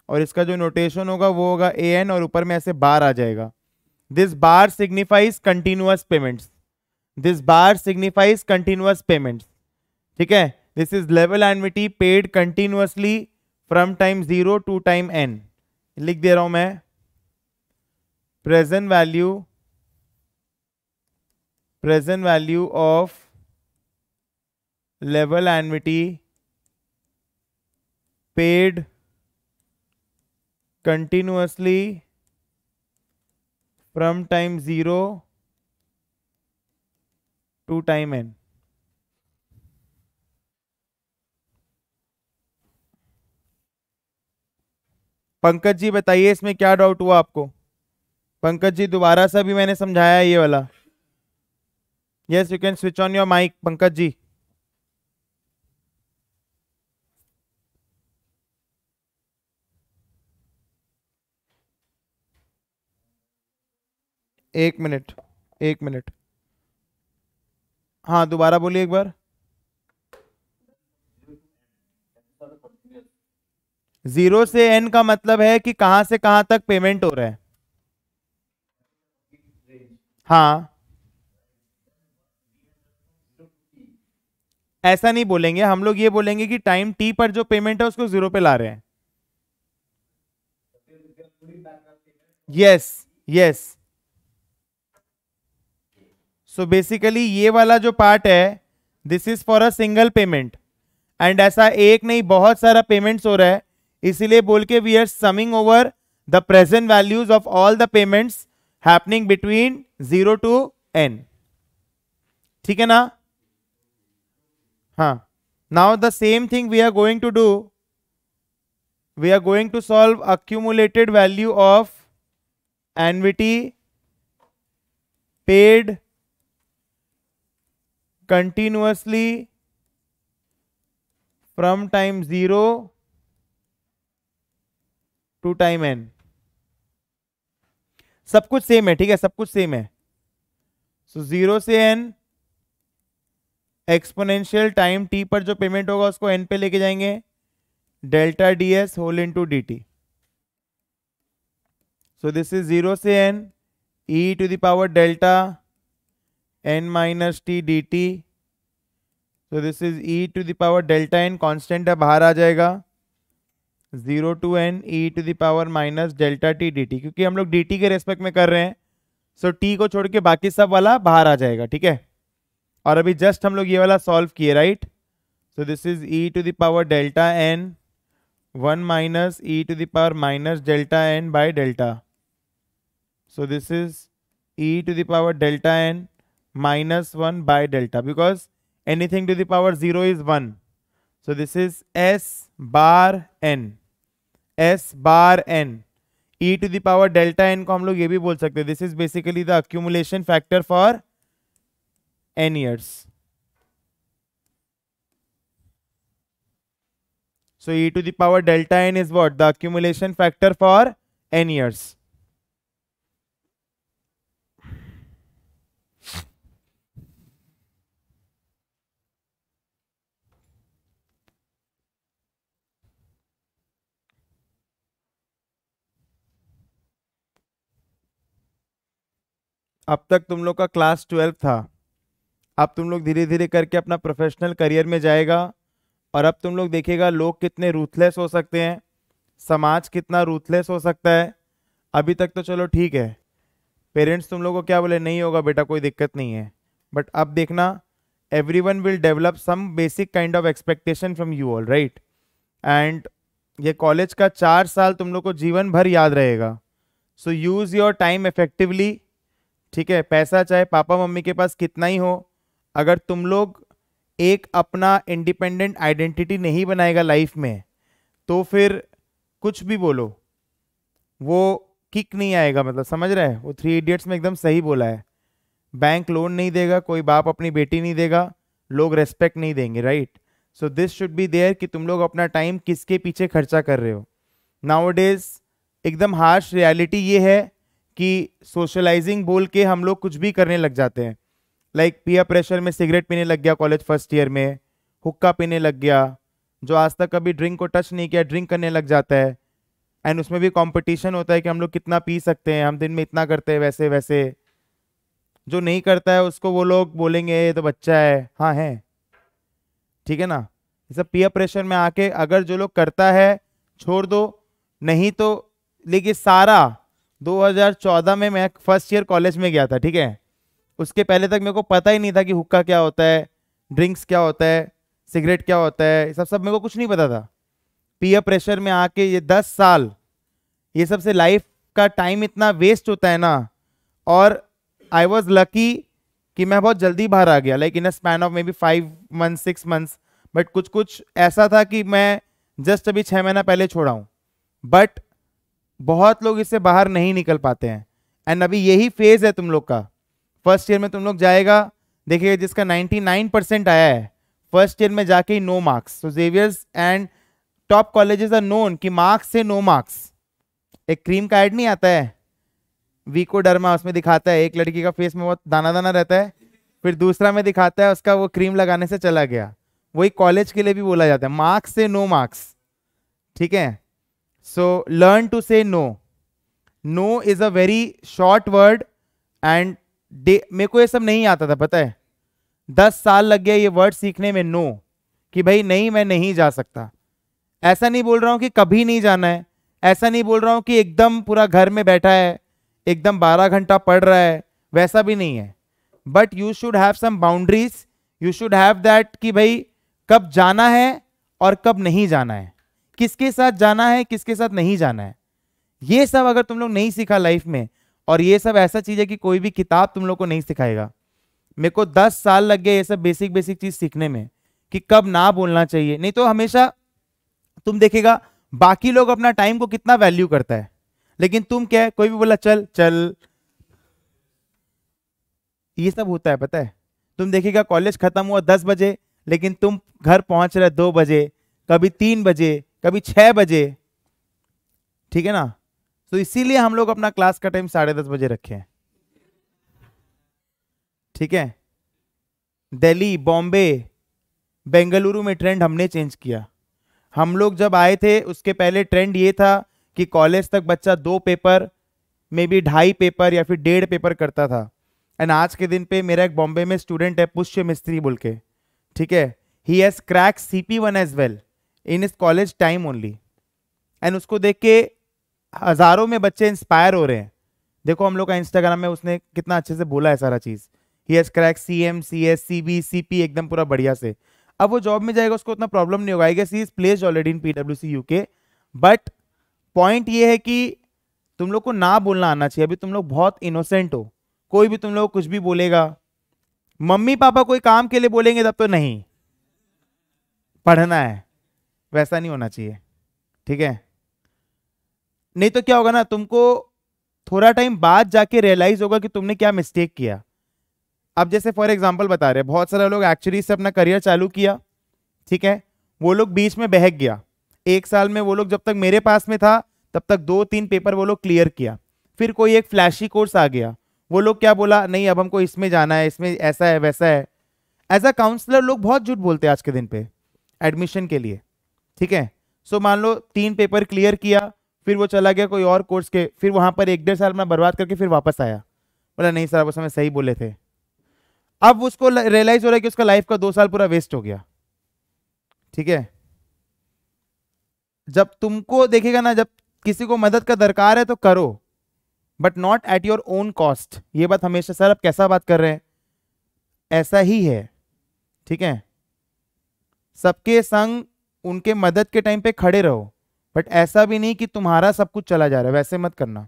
Speaker 1: और इसका जो notation होगा वो होगा A N और ऊपर में ऐसे बार आ जाएगा this bar signifies continuous payments this bar signifies continuous payments ठीक है this is level annuity paid continuously from time zero to time N लिख दे रहा हूं मैं present value present value of level annuity paid continuously from time zero to time and Pankaj ji बताइए इसमें क्या डाउट हुआ आपको पंकज जी दोबारा सा भी मैंने समझाया ये वाला yes you can switch on your mic Pankaj ji एक मिनट एक मिनट हाँ दोबारा बोलिए एक बार जीरो से एन का मतलब है कि कहां से कहां तक पेमेंट हो रहा है हाँ ऐसा नहीं बोलेंगे हम लोग ये बोलेंगे कि टाइम टी पर जो पेमेंट है उसको जीरो पे ला रहे हैं यस यस सो बेसिकली ये वाला जो पार्ट है this is for a single payment and ऐसा एक नहीं बहुत सारा पेमेंट्स हो रहा है इसीलिए बोल के we are summing over the present values of all the payments happening between zero to N ठीक है ना हा now the same thing we are going to do we are going to solve accumulated value of annuity paid paid from time zero to time N सब कुछ same है ठीक है सब कुछ सेम है सो जीरो से एन एक्सपोनेंशियल टाइम टी पर जो पेमेंट होगा उसको एन पे लेके जाएंगे delta D S whole into D T so this is zero से N E to the power delta N minus T D T so this is E to the power delta N constant है बाहर आ जाएगा zero to N E to the power minus delta T D T क्योंकि हम लोग D T के respect में कर रहे हैं सो so, टी को छोड़ के बाकी सब वाला बाहर आ जाएगा ठीक है और अभी जस्ट हम लोग ये वाला सॉल्व किए right so this is E to the power delta n one minus e to the power minus delta n by delta so this is E to the power delta N minus one by delta because anything to the power zero is one so this is s bar n s bar n E to the power delta n को हम लोग ये भी बोल सकते this is basically the accumulation factor for N years so e to the power delta n is what the accumulation factor for N years अब तक तुम लोग का क्लास ट्वेल्व था अब तुम लोग धीरे धीरे करके अपना प्रोफेशनल करियर में जाएगा और अब तुम लोग देखेगा लोग कितने रूथलेस हो सकते हैं समाज कितना रूथलेस हो सकता है अभी तक तो चलो ठीक है पेरेंट्स तुम लोग को क्या बोले नहीं होगा बेटा कोई दिक्कत नहीं है बट अब देखना every one will develop some basic kind of expectation from you all right and ये कॉलेज का चार साल तुम लोग को जीवन भर याद रहेगा so use your time effectively ठीक है पैसा चाहे पापा मम्मी के पास कितना ही हो अगर तुम लोग एक अपना इंडिपेंडेंट आइडेंटिटी नहीं बनाएगा लाइफ में तो फिर कुछ भी बोलो वो किक नहीं आएगा मतलब समझ रहे हैं वो थ्री इडियट्स में एकदम सही बोला है बैंक लोन नहीं देगा कोई बाप अपनी बेटी नहीं देगा लोग रेस्पेक्ट नहीं देंगे right so this should be there कि तुम लोग अपना टाइम किसके पीछे खर्चा कर रहे हो नाउ डेज एकदम हार्श रियलिटी ये है कि सोशलाइजिंग बोल के हम लोग कुछ भी करने लग जाते हैं लाइक पिया प्रेशर में सिगरेट पीने लग गया कॉलेज फर्स्ट ईयर में हुक्का पीने लग गया जो आज तक कभी ड्रिंक को टच नहीं किया ड्रिंक करने लग जाता है एंड उसमें भी कंपटीशन होता है कि हम लोग कितना पी सकते हैं हम दिन में इतना करते हैं वैसे वैसे जो नहीं करता है उसको वो लोग बोलेंगे ये तो बच्चा है हाँ है ठीक है ना ये सब पीयर प्रेशर में आके अगर जो लोग करता है छोड़ दो नहीं तो लेकिन सारा 2014 में मैं फर्स्ट ईयर कॉलेज में गया था ठीक है उसके पहले तक मेरे को पता ही नहीं था कि हुक्का क्या होता है ड्रिंक्स क्या होता है सिगरेट क्या होता है सब सब मेरे को कुछ नहीं पता था पीए प्रेशर में आके ये दस साल ये सब से लाइफ का टाइम इतना वेस्ट होता है ना और आई वॉज लकी कि मैं बहुत जल्दी बाहर आ गया like in a span of maybe five month six months but कुछ कुछ ऐसा था कि मैं जस्ट अभी छः महीना पहले छोड़ा हूँ बट बहुत लोग इससे बाहर नहीं निकल पाते हैं एंड अभी यही फेज़ है तुम लोग का फर्स्ट ईयर में तुम लोग जाएगा देखिएगा जिसका 99 परसेंट आया है फर्स्ट ईयर में जाके ही no marks so Xavier's and top colleges are known कि मार्क्स से नो मार्क्स एक क्रीम का एड नहीं आता है वीको डरमा उसमें दिखाता है एक लड़की का फेस में बहुत दाना दाना रहता है फिर दूसरा में दिखाता है उसका वो क्रीम लगाने से चला गया वही कॉलेज के लिए भी बोला जाता है मार्क्स से नो मार्क्स ठीक है So learn to say no. No is a very short word and मेरे को ये सब नहीं आता था पता है दस साल लग गया ये वर्ड सीखने में नो कि भाई नहीं मैं नहीं जा सकता ऐसा नहीं बोल रहा हूँ कि कभी नहीं जाना है ऐसा नहीं बोल रहा हूँ कि एकदम पूरा घर में बैठा है एकदम बारह घंटा पढ़ रहा है वैसा भी नहीं है but you should have some boundaries you should have that कि भाई कब जाना है और कब नहीं जाना है किसके साथ जाना है किसके साथ नहीं जाना है ये सब अगर तुम लोग नहीं सीखा लाइफ में और ये सब ऐसा चीज़ है कि कोई भी किताब तुम लोग को नहीं सिखाएगा मेरे को दस साल लग गए ये सब बेसिक बेसिक चीज़ सीखने में कि कब ना बोलना चाहिए नहीं तो हमेशा तुम देखेगा बाकी लोग अपना टाइम को कितना वैल्यू करता है लेकिन तुम क्या है कोई भी बोला चल चल ये सब होता है पता है तुम देखेगा कॉलेज खत्म हुआ दस बजे लेकिन तुम घर पहुंच रहे दो बजे कभी तीन बजे कभी छः बजे ठीक है ना तो इसीलिए हम लोग अपना क्लास का टाइम साढ़े दस बजे रखे हैं ठीक है दिल्ली बॉम्बे बेंगलुरु में ट्रेंड हमने चेंज किया हम लोग जब आए थे उसके पहले ट्रेंड ये था कि कॉलेज तक बच्चा दो पेपर मे बी ढाई पेपर या फिर डेढ़ पेपर करता था एंड आज के दिन पे मेरा एक बॉम्बे में स्टूडेंट है पुष्य मिस्त्री बोल के ठीक है he has crack C P one as well in his college time only and उसको देख के हजारों में बच्चे इंस्पायर हो रहे हैं देखो हम लोग का इंस्टाग्राम में उसने कितना अच्छे से बोला है सारा चीज he has crack C M C S C B C P एकदम पूरा बढ़िया से अब वो जॉब में जाएगा उसको उतना प्रॉब्लम नहीं होगा I guess he is place already in P W C U K but point ये है कि तुम लोग को ना बोलना आना चाहिए अभी तुम लोग बहुत इनोसेंट हो कोई भी तुम लोग कुछ भी बोलेगा मम्मी पापा कोई काम के लिए बोलेंगे तब तो नहीं पढ़ना है वैसा नहीं होना चाहिए ठीक है नहीं तो क्या होगा ना तुमको थोड़ा टाइम बाद जाके रियलाइज होगा कि तुमने क्या मिस्टेक किया अब जैसे फॉर एग्जाम्पल बता रहे बहुत सारे लोग एक्चुअली से अपना करियर चालू किया ठीक है वो लोग बीच में बहक गया एक साल में वो लोग जब तक मेरे पास में था तब तक दो तीन पेपर वो लोग क्लियर किया फिर कोई एक फ्लैशी कोर्स आ गया वो लोग क्या बोला नहीं अब हमको इसमें जाना है इसमें ऐसा है वैसा है एज अ काउंसलर लोग बहुत झूठ बोलते हैं आज के दिन पे एडमिशन के लिए ठीक है सो मान लो तीन पेपर क्लियर किया फिर वो चला गया कोई और कोर्स के फिर वहां पर एक डेढ़ साल अपना बर्बाद करके फिर वापस आया बोला नहीं सर उस समय सही बोले थे अब उसको रियलाइज हो रहा है कि उसका लाइफ का दो साल पूरा वेस्ट हो गया ठीक है जब तुमको देखेगा ना जब किसी को मदद का दरकार है तो करो but not at your own cost ये बात हमेशा सर आप कैसा बात कर रहे हैं ऐसा ही है ठीक है सबके संग उनके मदद के टाइम पे खड़े रहो बट ऐसा भी नहीं कि तुम्हारा सब कुछ चला जा रहा है वैसे मत करना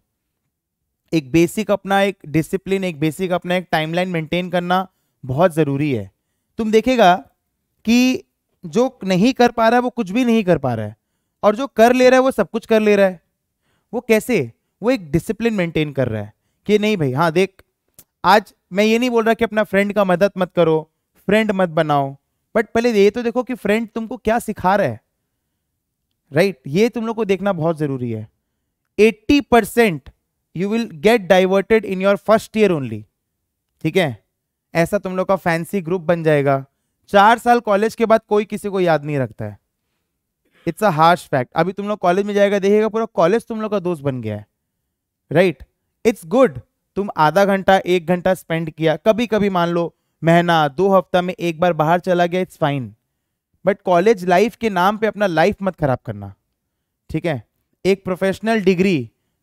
Speaker 1: एक बेसिक अपना एक डिसिप्लिन एक बेसिक अपना एक टाइमलाइन मेंटेन करना बहुत ज़रूरी है तुम देखेगा कि जो नहीं कर पा रहा है वो कुछ भी नहीं कर पा रहा है और जो कर ले रहा है वो सब कुछ कर ले रहा है वो कैसे वो एक डिसिप्लिन मेंटेन कर रहा है कि नहीं भाई हाँ देख आज मैं ये नहीं बोल रहा कि अपना फ्रेंड का मदद मत करो फ्रेंड मत बनाओ बट पहले ये तो देखो कि फ्रेंड तुमको क्या सिखा रहा है राइट right? ये तुम लोग को देखना बहुत जरूरी है 80 percent you will get diverted in your first year only ठीक है ऐसा तुम लोग का फैंसी ग्रुप बन जाएगा चार साल कॉलेज के बाद कोई किसी को याद नहीं रखता है इट्स अ हार्श फैक्ट अभी तुम लोग कॉलेज में जाएगा देखिएगा पूरा कॉलेज तुम लोग का दोस्त बन गया है राइट इट्स गुड तुम आधा घंटा एक घंटा स्पेंड किया कभी कभी मान लो महीना दो हफ्ता में एक बार बाहर चला गया it's fine but college life के नाम पे अपना लाइफ मत खराब करना ठीक है एक प्रोफेशनल डिग्री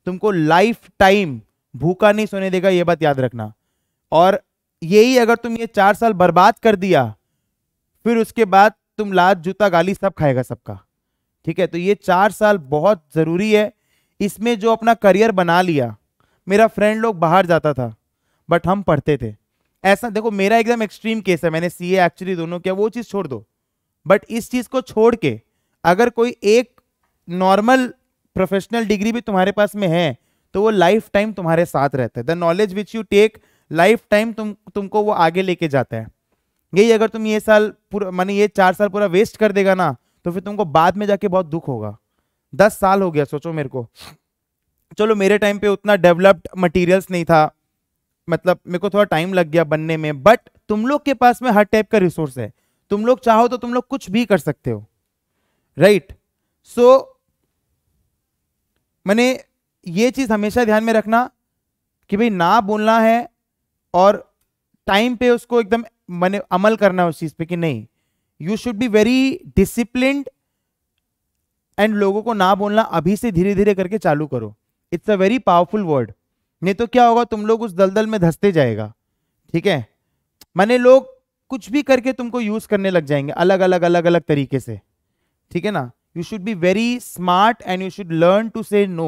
Speaker 1: तुमको लाइफ टाइम भूखा नहीं सोने देगा ये बात याद रखना और यही अगर तुम ये चार साल बर्बाद कर दिया फिर उसके बाद तुम लाद जूता गाली सब खाएगा सबका ठीक है तो ये चार साल बहुत ज़रूरी है इसमें जो अपना करियर बना लिया मेरा फ्रेंड लोग बाहर जाता था बट हम पढ़ते थे ऐसा देखो मेरा एकदम एक्सट्रीम केस है मैंने सी एक्चुअली दोनों किया वो चीज़ छोड़ दो बट इस चीज़ को छोड़ के अगर कोई एक नॉर्मल प्रोफेशनल डिग्री भी तुम्हारे पास में है तो वो लाइफ टाइम तुम्हारे साथ रहता है the knowledge which you take lifetime तुम तुमको वो आगे लेके जाता है यही अगर तुम ये साल पूरा मानी ये चार साल पूरा वेस्ट कर देगा ना तो फिर तुमको बाद में जाके बहुत दुख होगा दस साल हो गया सोचो मेरे को चलो मेरे टाइम पे उतना डेवलप्ड मटेरियल्स नहीं था मतलब मेरे को थोड़ा टाइम लग गया बनने में बट तुम लोग के पास में हर टाइप का रिसोर्स है तुम लोग चाहो तो तुम लोग कुछ भी कर सकते हो राइट सो मैंने ये चीज़ हमेशा ध्यान में रखना कि भाई ना बोलना है और टाइम पे उसको एकदम मैंने अमल करना है उस चीज़ पे कि नहीं you should be very discipline and लोगों को ना बोलना अभी से धीरे धीरे करके चालू करो it's a very powerful word नहीं तो क्या होगा तुम लोग उस दलदल में धंसते जाएगा ठीक है माने लोग कुछ भी करके तुमको यूज करने लग जाएंगे अलग अलग अलग अलग तरीके से ठीक है ना you should be very smart and you should learn to say no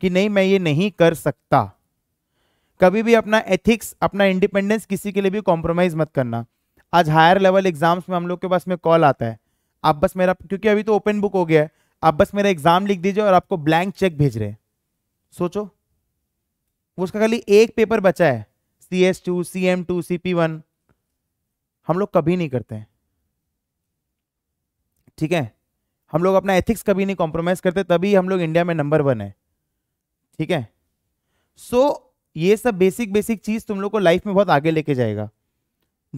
Speaker 1: कि नहीं मैं ये नहीं कर सकता कभी भी अपना एथिक्स अपना इंडिपेंडेंस किसी के लिए भी कॉम्प्रोमाइज मत करना आज हायर लेवल एग्जाम्स में हम लोग के पास में कॉल आता है आप बस मेरा क्योंकि अभी तो ओपन बुक हो गया है आप बस मेरा एग्जाम लिख दीजिए और आपको ब्लैंक चेक भेज रहे हैं सोचो उसका खाली एक पेपर बचा है C S two C M two C P one हम लोग कभी नहीं करते हैं ठीक है हम लोग अपना एथिक्स कभी नहीं कॉम्प्रोमाइज़ करते तभी हम लोग इंडिया में नंबर वन है ठीक है सो so, ये सब बेसिक बेसिक चीज़ तुम लोग को लाइफ में बहुत आगे लेके जाएगा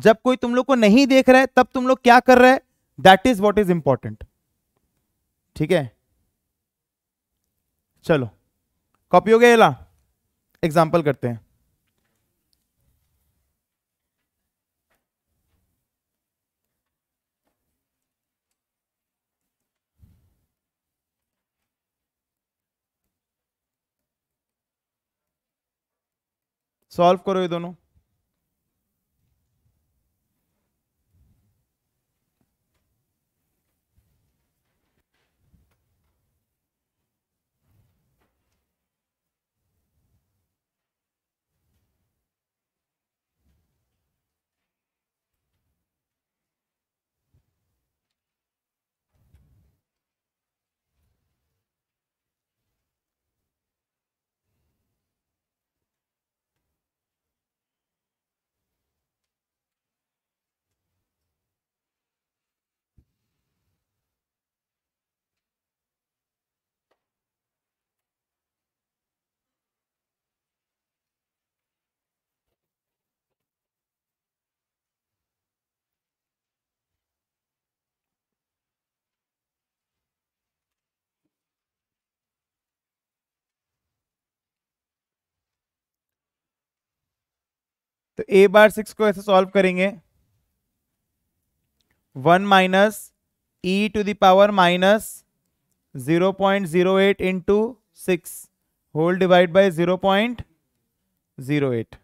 Speaker 1: जब कोई तुम लोग को नहीं देख रहा है तब तुम लोग क्या कर रहे हैं that is what is important ठीक है चलो कॉपी हो गया एग्जाम्पल करते हैं सॉल्व करो ये दोनों तो ए बार सिक्स को ऐसे सॉल्व करेंगे one minus e to the power minus zero point zero eight into six whole divide by zero point zero eight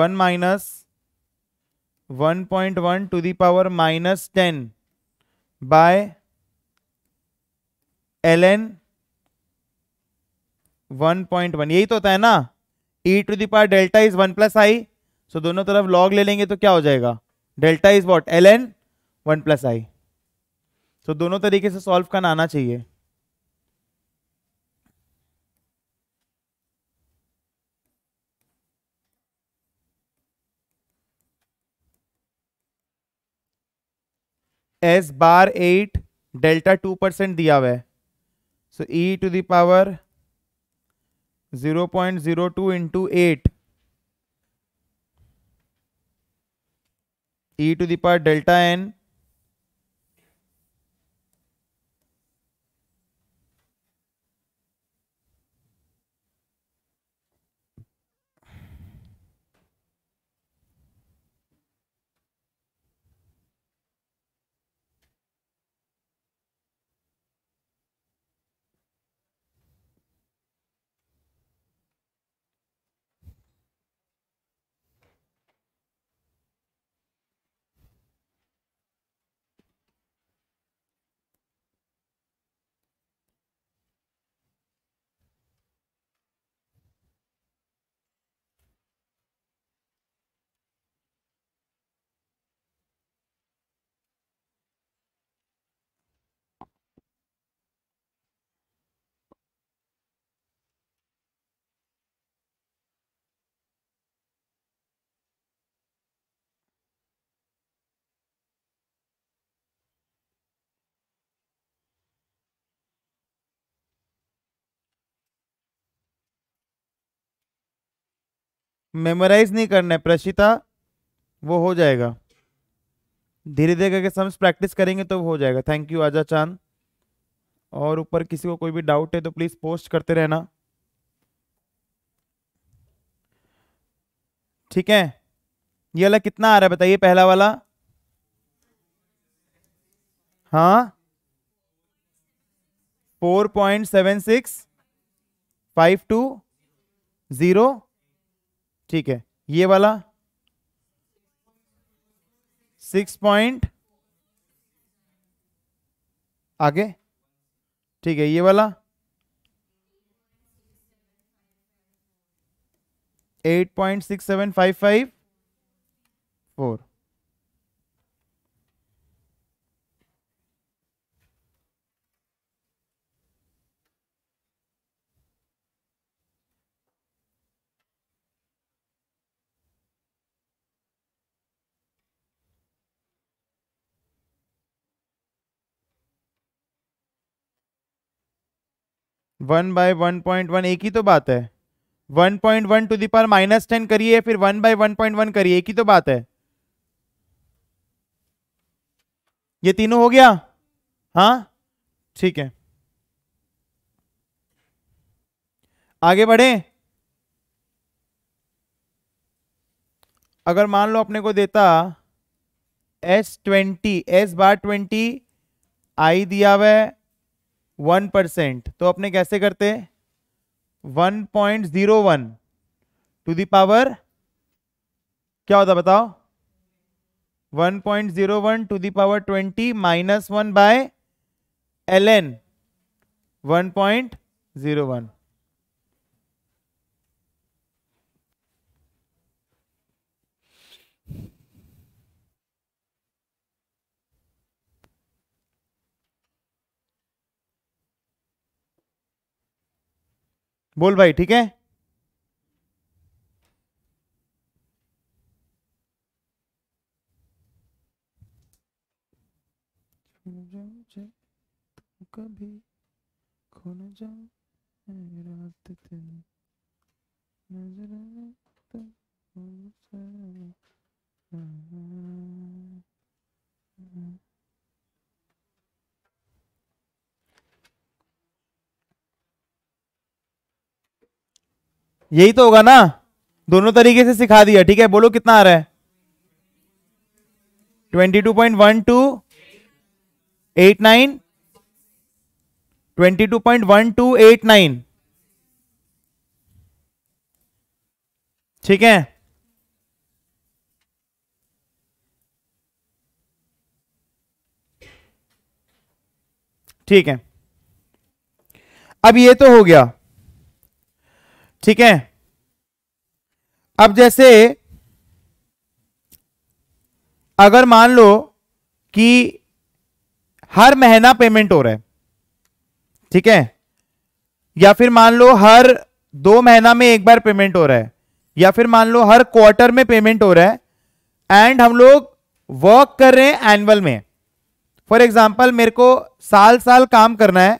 Speaker 1: one minus one point one to power minus ten by l n one point one यही तो होता है ना e to the power delta is one plus i so दोनों तरफ log ले लेंगे तो क्या हो जाएगा delta is what l n one plus i so दोनों तरीके से सॉल्व करना आना चाहिए s bar at delta two percent दिया हुआ है so e to the power 0.02 into 8 e to the power delta n memorize नहीं करना है प्रशिता वो हो जाएगा धीरे धीरे करके सम्स प्रैक्टिस करेंगे तो हो जाएगा थैंक यू आजा चांद और ऊपर किसी को कोई भी डाउट है तो प्लीज़ पोस्ट करते रहना ठीक है ये वाला कितना आ रहा है बताइए पहला वाला हाँ four point seven six five two zero ठीक है ये वाला सिक्स पॉइंट आगे ठीक है ये वाला eight point six seven five five four one by one point one एक ही तो बात है one point one to the power minus ten करिए फिर one by one point one करिए एक ही तो बात है ये तीनों हो गया हाँ ठीक है आगे बढ़े अगर मान लो अपने को देता s twenty s bar twenty i दिया हुआ है वन परसेंट तो अपने कैसे करते one point zero one to the power क्या होता बताओ one point zero one to the power twenty minus one by l n one point zero one बोल भाई ठीक है कभी खो जाओ रात नजर तो यही तो होगा ना दोनों तरीके से सिखा दिया ठीक है बोलो कितना आ रहा है twenty two point one two eight nine twenty two point one two eight nine ठीक है ठीक है अब ये तो हो गया ठीक है अब जैसे अगर मान लो कि हर महीना पेमेंट हो रहा है ठीक है या फिर मान लो हर दो महीना में एक बार पेमेंट हो रहा है या फिर मान लो हर क्वार्टर में पेमेंट हो रहा है एंड हम लोग वर्क कर रहे हैं एनुअल में फॉर एग्जाम्पल मेरे को साल साल काम करना है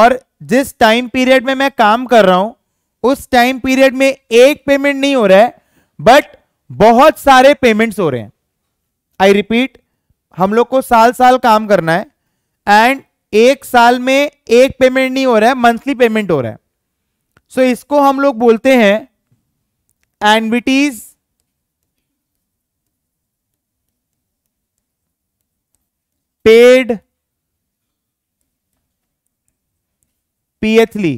Speaker 1: और जिस टाइम पीरियड में मैं काम कर रहा हूं उस टाइम पीरियड में एक पेमेंट नहीं हो रहा है बट बहुत सारे पेमेंट्स हो रहे हैं आई रिपीट हम लोग को साल साल काम करना है एंड एक साल में एक पेमेंट नहीं हो रहा है मंथली पेमेंट हो रहा है सो so, इसको हम लोग बोलते हैं annuities paid pthly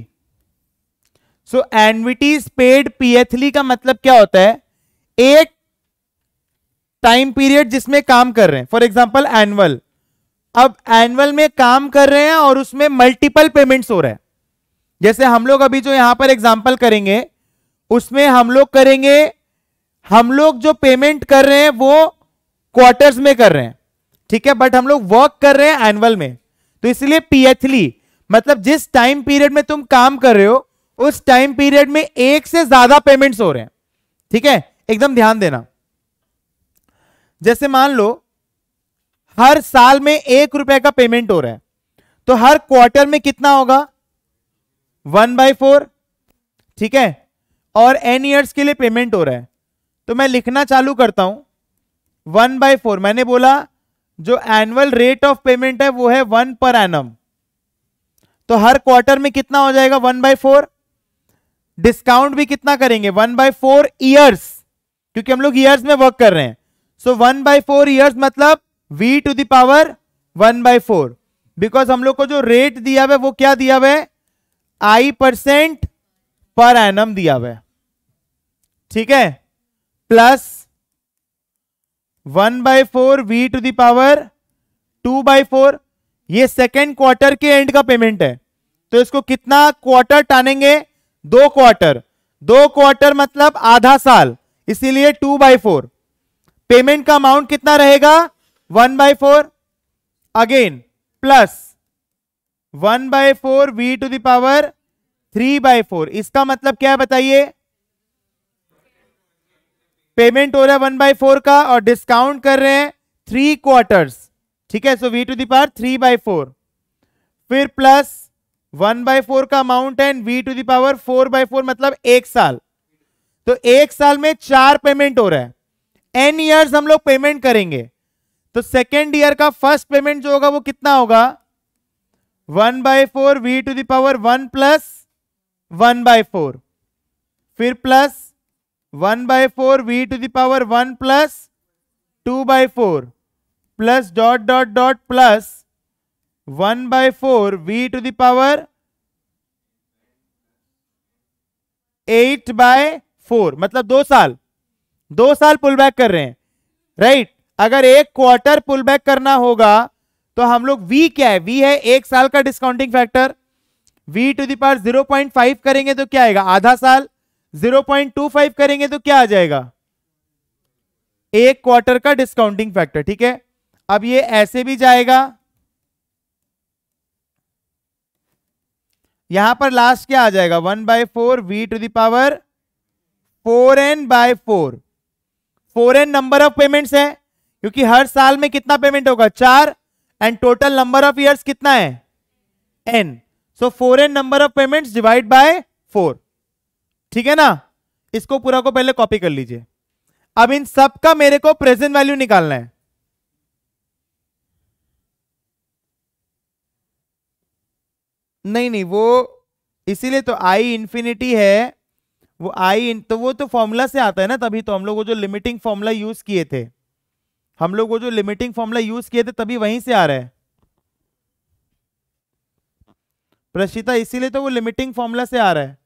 Speaker 1: so annuities paid pthly का मतलब क्या होता है एक टाइम पीरियड जिसमें काम कर रहे हैं फॉर एग्जाम्पल एनुअल अब एनुअल में काम कर रहे हैं और उसमें मल्टीपल पेमेंट्स हो रहे हैं जैसे हम लोग अभी जो यहां पर एग्जाम्पल करेंगे उसमें हम लोग करेंगे हम लोग जो पेमेंट कर रहे हैं वो क्वार्टर्स में कर रहे हैं ठीक है बट हम लोग वर्क कर रहे हैं एनुअल में तो इसलिए पीएथली मतलब जिस टाइम पीरियड में तुम काम कर रहे हो उस टाइम पीरियड में एक से ज्यादा पेमेंट्स हो रहे हैं ठीक है एकदम ध्यान देना जैसे मान लो हर साल में एक रुपए का पेमेंट हो रहा है तो हर क्वार्टर में कितना होगा वन बाई फोर ठीक है और एन ईयर्स के लिए पेमेंट हो रहा है तो मैं लिखना चालू करता हूं वन बाई फोर मैंने बोला जो एनुअल रेट ऑफ पेमेंट है वो है वन पर एनम तो हर क्वार्टर में कितना हो जाएगा वन बाई फोर डिस्काउंट भी कितना करेंगे वन बाय फोर ईयर्स क्योंकि हम लोग ईयर्स में वर्क कर रहे हैं so one by four years मतलब v to the power one by four because हम लोग को जो रेट दिया हुआ है वो क्या दिया हुआ है आई परसेंट पर एनम दिया हुआ है ठीक है plus one by four v to the power two by four ये सेकेंड क्वार्टर के एंड का पेमेंट है तो इसको कितना क्वार्टर टानेंगे दो क्वार्टर दो क्वार्टर मतलब आधा साल इसीलिए टू बाई फोर पेमेंट का अमाउंट कितना रहेगा one by four again plus one by four v to the power three by four इसका मतलब क्या है बताइए पेमेंट हो रहा है वन बाय फोर का और डिस्काउंट कर रहे हैं थ्री क्वार्टर्स ठीक है so v to the power three by four फिर प्लस वन बाय फोर का अमाउंट है v to the power four by four मतलब एक साल तो एक साल में चार पेमेंट हो रहा है एन ईयर हम लोग पेमेंट करेंगे तो सेकेंड ईयर का फर्स्ट पेमेंट जो होगा वो कितना होगा one by four v to the power one plus one by four फिर plus one by four v to the power one plus two by four plus dot dot dot plus one by four v to the power eight by four मतलब दो साल दो साल pull back कर रहे हैं right right? अगर एक क्वार्टर पुल बैक करना होगा तो हम लोग वी क्या है वी है एक साल का discounting factor v to the power zero point five करेंगे तो क्या आएगा आधा साल जीरो पॉइंट टू फाइव करेंगे तो क्या आ जाएगा एक क्वार्टर का डिस्काउंटिंग फैक्टर ठीक है अब ये ऐसे भी जाएगा यहां पर लास्ट क्या आ जाएगा one by four v to the power four n by four four n number of payments है क्योंकि हर साल में कितना पेमेंट होगा चार and total number of years कितना है n so four n number of payments divide by four ठीक है ना इसको पूरा को पहले कॉपी कर लीजिए अब इन सब का मेरे को प्रेजेंट वैल्यू निकालना है नहीं नहीं वो इसीलिए तो आई इन्फिनिटी है वो आई तो वो तो फॉर्मूला से आता है ना तभी तो हम लोग वो जो लिमिटिंग फॉर्मूला यूज किए थे हम लोग वो जो लिमिटिंग फॉर्मूला यूज किए थे तभी वहीं से आ रहा है प्रशिता इसीलिए तो वो लिमिटिंग फॉर्मूला से आ रहा है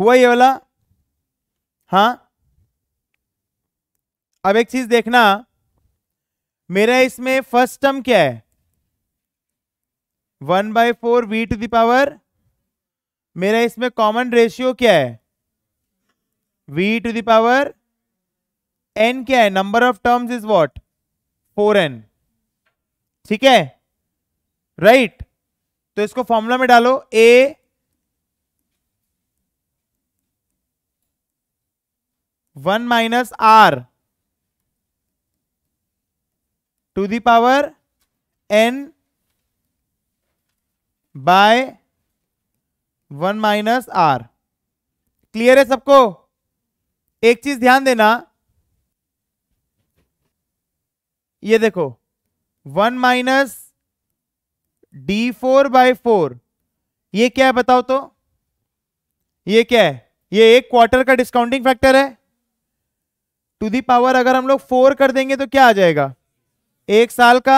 Speaker 1: हुआ ये वाला हाँ अब एक चीज देखना मेरा इसमें फर्स्ट टर्म क्या है one by four v to the power मेरा इसमें कॉमन रेशियो क्या है वी टू दावर एन क्या है number of terms is what four n ठीक है राइट right. तो इसको फॉर्मूला में डालो a one minus are to the power N by one minus r clear है सबको एक चीज ध्यान देना ये देखो one minus d four by four ये क्या है बताओ तो ये क्या है ये एक क्वार्टर का डिस्काउंटिंग फैक्टर है टू दी पावर अगर हम लोग फोर कर देंगे तो क्या आ जाएगा एक साल का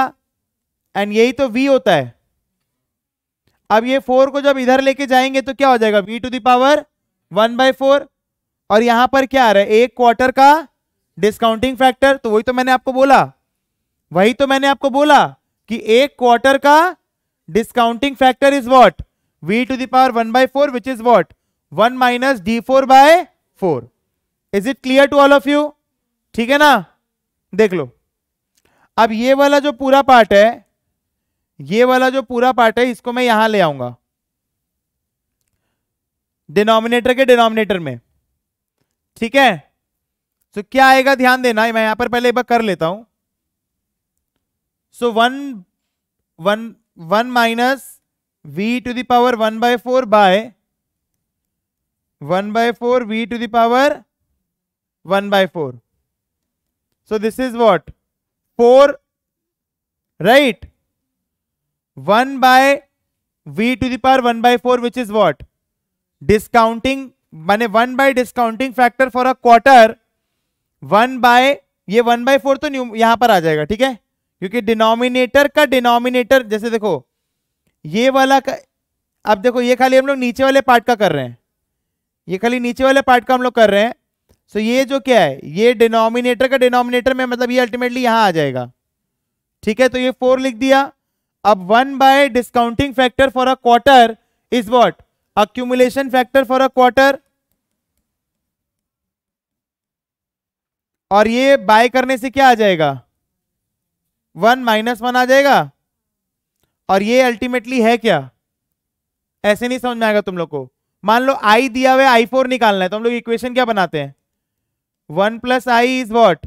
Speaker 1: एंड यही तो वी होता है अब ये फोर को जब इधर लेके जाएंगे तो क्या हो जाएगा v to the power one by four और यहां पर क्या आ रहा है एक क्वार्टर का डिस्काउंटिंग फैक्टर तो वही तो मैंने आपको बोला वही तो मैंने आपको बोला कि एक क्वार्टर का discounting factor is what v to the power one by four which is what one minus d four by four is it clear to all of you ठीक है ना देख लो अब ये वाला जो पूरा पार्ट है ये वाला जो पूरा पार्ट है इसको मैं यहां ले आऊंगा डिनोमिनेटर के डिनोमिनेटर में ठीक है तो क्या आएगा ध्यान देना मैं यहां पर पहले एक बार कर लेता हूं so one one one minus v to the power one by four by one by four v to the power one by four so this is what 4 right 1 by v to the power 1 by 4 which is what discounting माने 1 by discounting factor for a quarter 1 by ये 1 by 4 तो यहां पर आ जाएगा ठीक है क्योंकि denominator का डिनोमिनेटर जैसे देखो ये वाला का अब देखो ये खाली हम लोग नीचे वाले पार्ट का कर रहे हैं ये खाली नीचे वाले पार्ट का हम लोग कर रहे हैं सो so ये जो क्या है ये डिनोमिनेटर का डिनोमिनेटर में मतलब ये अल्टीमेटली यहां आ जाएगा ठीक है तो ये फोर लिख दिया अब one by discounting factor for a quarter is what accumulation factor for a quarter और ये बाय करने से क्या आ जाएगा वन माइनस वन आ जाएगा और ये अल्टीमेटली है क्या ऐसे नहीं समझ में आएगा तुम लोग को मान लो आई दिया हुआ आई फोर निकालना है तो हम लोग इक्वेशन क्या बनाते हैं one plus I is what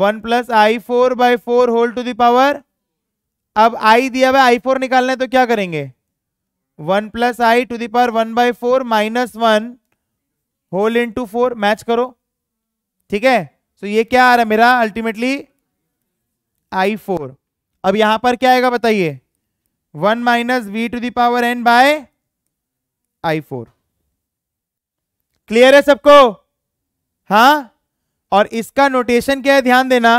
Speaker 1: one plus i four by four whole to the power अब आई दिया हुआ आई फोर निकालना है तो क्या करेंगे one plus I to the power one by four minus one whole into four match करो ठीक है सो तो ये क्या आ रहा है मेरा अल्टीमेटली आई फोर अब यहां पर क्या आएगा बताइए one minus v to the power N by i four clear है सबको हाँ और इसका नोटेशन क्या है ध्यान देना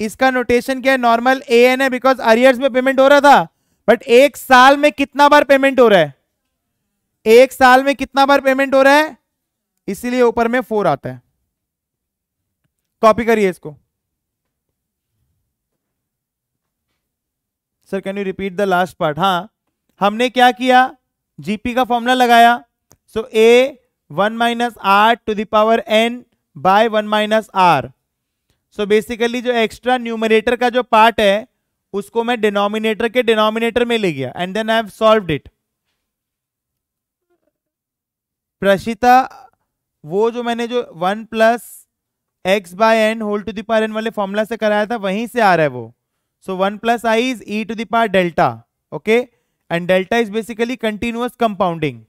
Speaker 1: इसका नोटेशन क्या है नॉर्मल ए एन है बिकॉज अरियर्स में पेमेंट हो रहा था बट एक साल में कितना बार पेमेंट हो रहा है एक साल में कितना बार पेमेंट हो रहा है इसीलिए ऊपर में फोर आता है कॉपी करिए इसको sir can you repeat the last part हाँ हमने क्या किया जीपी का फॉर्मूला लगाया so a one minus are to the power N by one minus are so basically जो एक्स्ट्रा न्यूमरेटर का जो पार्ट है उसको मैं डिनोमिनेटर के डिनोमिनेटर में ले गया and then I have solve it Prashita वो जो मैंने जो one plus x by n whole to the power n वाले फॉर्मूला से कराया था वहीं से आ रहा है वो so one plus I is E to the power delta okay and delta is basically continuous compounding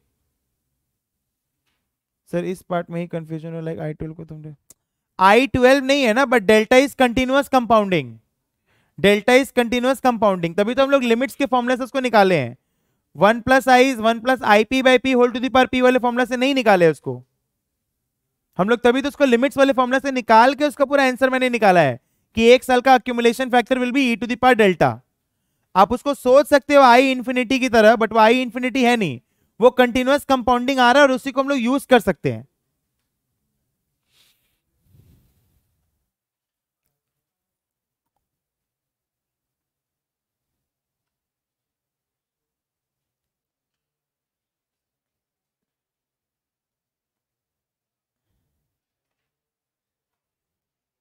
Speaker 1: sir इस पार्ट में ही कंफ्यूजन हो लाइक आई ट्वेल्व को तुमने आई ट्वेल्व नहीं है ना but delta is continuous compounding delta is continuous compounding तभी तो हम लोग लिमिट्स के फॉर्मुले से उसको निकाले हैं one plus I is one plus I p by p whole to the power p वाले फॉर्मुला से नहीं निकाले उसको हम लोग तभी तो उसको लिमिट्स वाले फॉर्मुला से निकाल के उसका पूरा आंसर मैंने निकाला है कि एक साल का accumulation factor will be e to the power delta आप उसको सोच सकते हो आई इन्फिनिटी की तरह बट वो आई इन्फिनिटी है नहीं वो कंटिन्यूस कंपाउंडिंग आ रहा है और उसी को हम लोग यूज कर सकते हैं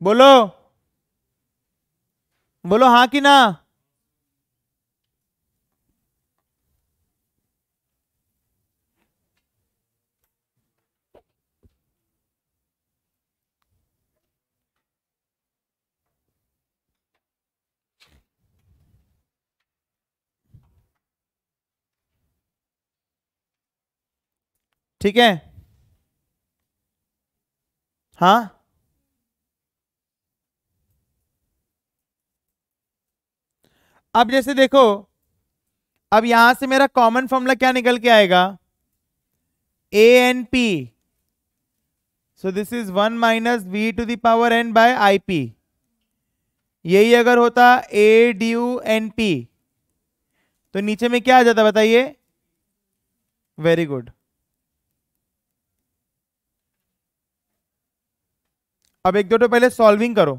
Speaker 1: बोलो बोलो हाँ कि ना ठीक है हाँ अब जैसे देखो अब यहां से मेरा कॉमन फॉर्मूला क्या निकल के आएगा a n p so this is one minus v to the power N by I p यही अगर होता a D you n p तो नीचे में क्या आ जाता बताइए वेरी गुड अब एक दो तो पहले सॉल्विंग करो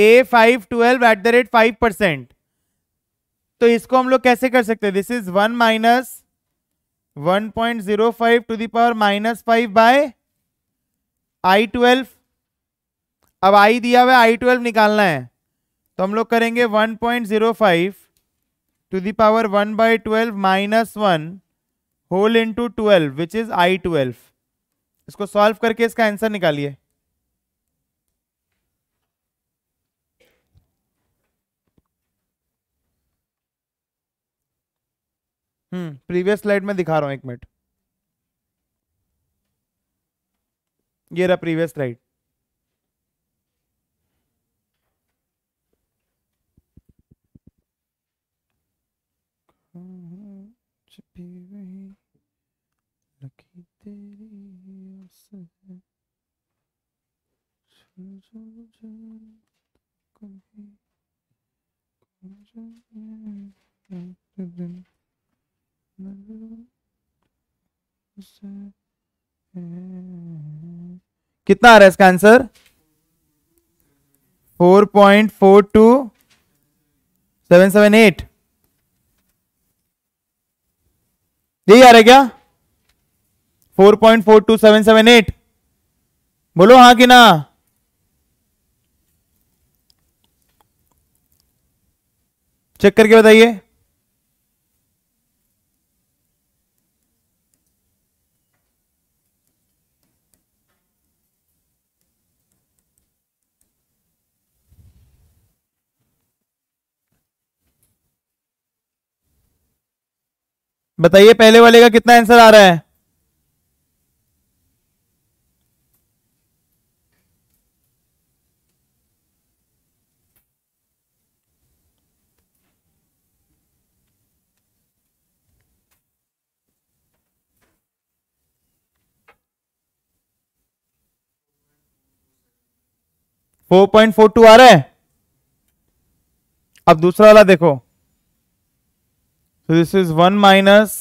Speaker 1: a five twelve at the rate five percent तो इसको हम लोग कैसे कर सकते हैं this is one minus one point zero five to the power minus five by I twelve अब आई दिया हुआ आई ट्वेल्व निकालना है तो हम लोग करेंगे one point zero five to the power one by twelve minus one whole into twelve which is I twelve इसको सॉल्व करके इसका आंसर निकालिए हम्म प्रीवियस स्लाइड में दिखा रहा हूं एक मिनट ये रहा प्रीवियस स्लाइड छुपी हुई लकी तेरी कभी दिन कितना आ रहा है इसका answer four point four two seven seven eight यही आ रहा है क्या four point four two seven seven eight बोलो हाँ कि ना चेक करके बताइए बताइए पहले वाले का कितना आंसर आ रहा है फोर पॉइंट फोर टू आ रहा है अब दूसरा वाला देखो this is one minus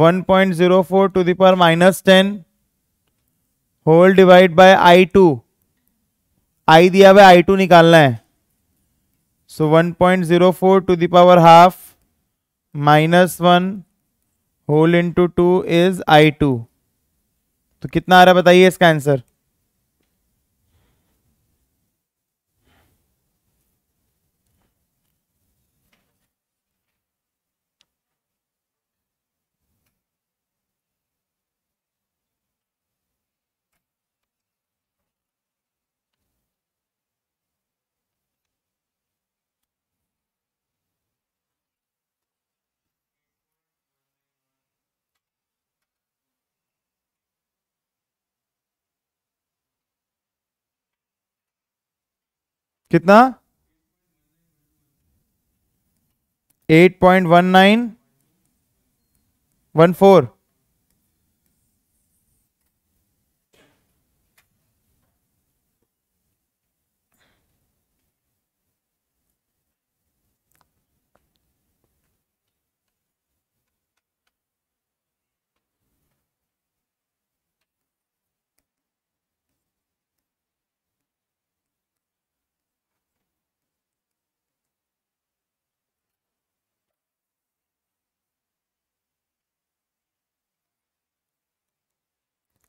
Speaker 1: one point zero four to power minus ten whole divide by I two I दिया हुआ आई टू निकालना है so one point zero four to the power half minus one whole into two is I two तो कितना आ रहा है बताइए इसका आंसर कितना 8.19 14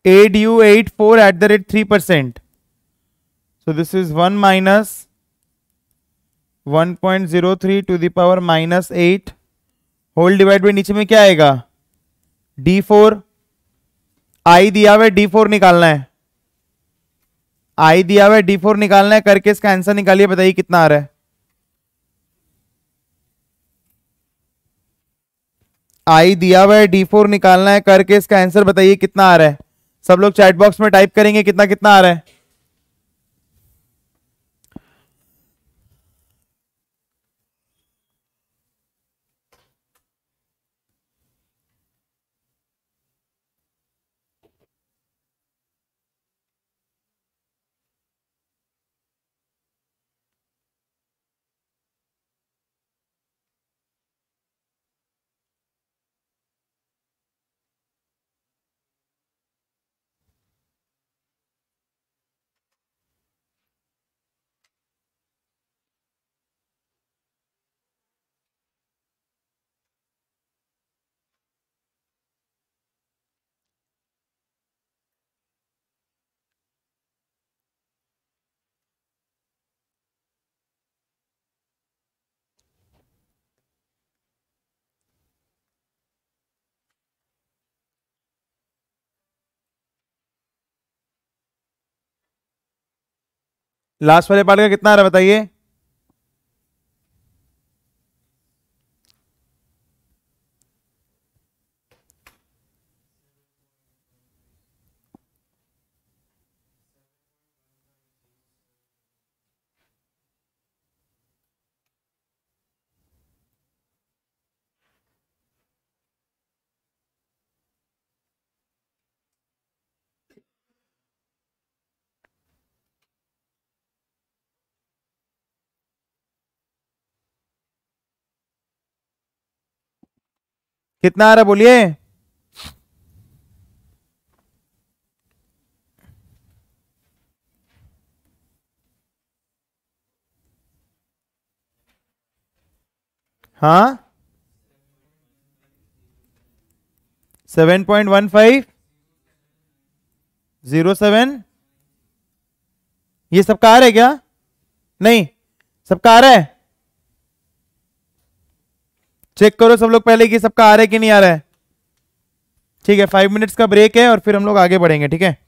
Speaker 1: eight u eight four at the rate three percent so this is one minus one point zero three to the power minus eight whole divide by नीचे में क्या आएगा डी फोर आई दिया हुआ डी फोर निकालना है आई दिया हुआ डी फोर निकालना है करके इसका आंसर निकालिए बताइए कितना आ रहा है आई दिया हुआ है डी फोर निकालना है करके इसका आंसर बताइए कितना आ रहा है सब लोग चैट बॉक्स में टाइप करेंगे कितना कितना आ रहा है लास्ट वाले पार्ट का कितना आ रहा है बताइए कितना आ रहा बोलिए हाँ seven point one five zero seven ये सबका आ रहा है क्या नहीं सबका आ रहा है चेक करो सब लोग पहले कि सबका आ रहा है कि नहीं आ रहा है ठीक है फाइव मिनट्स का ब्रेक है और फिर हम लोग आगे बढ़ेंगे ठीक है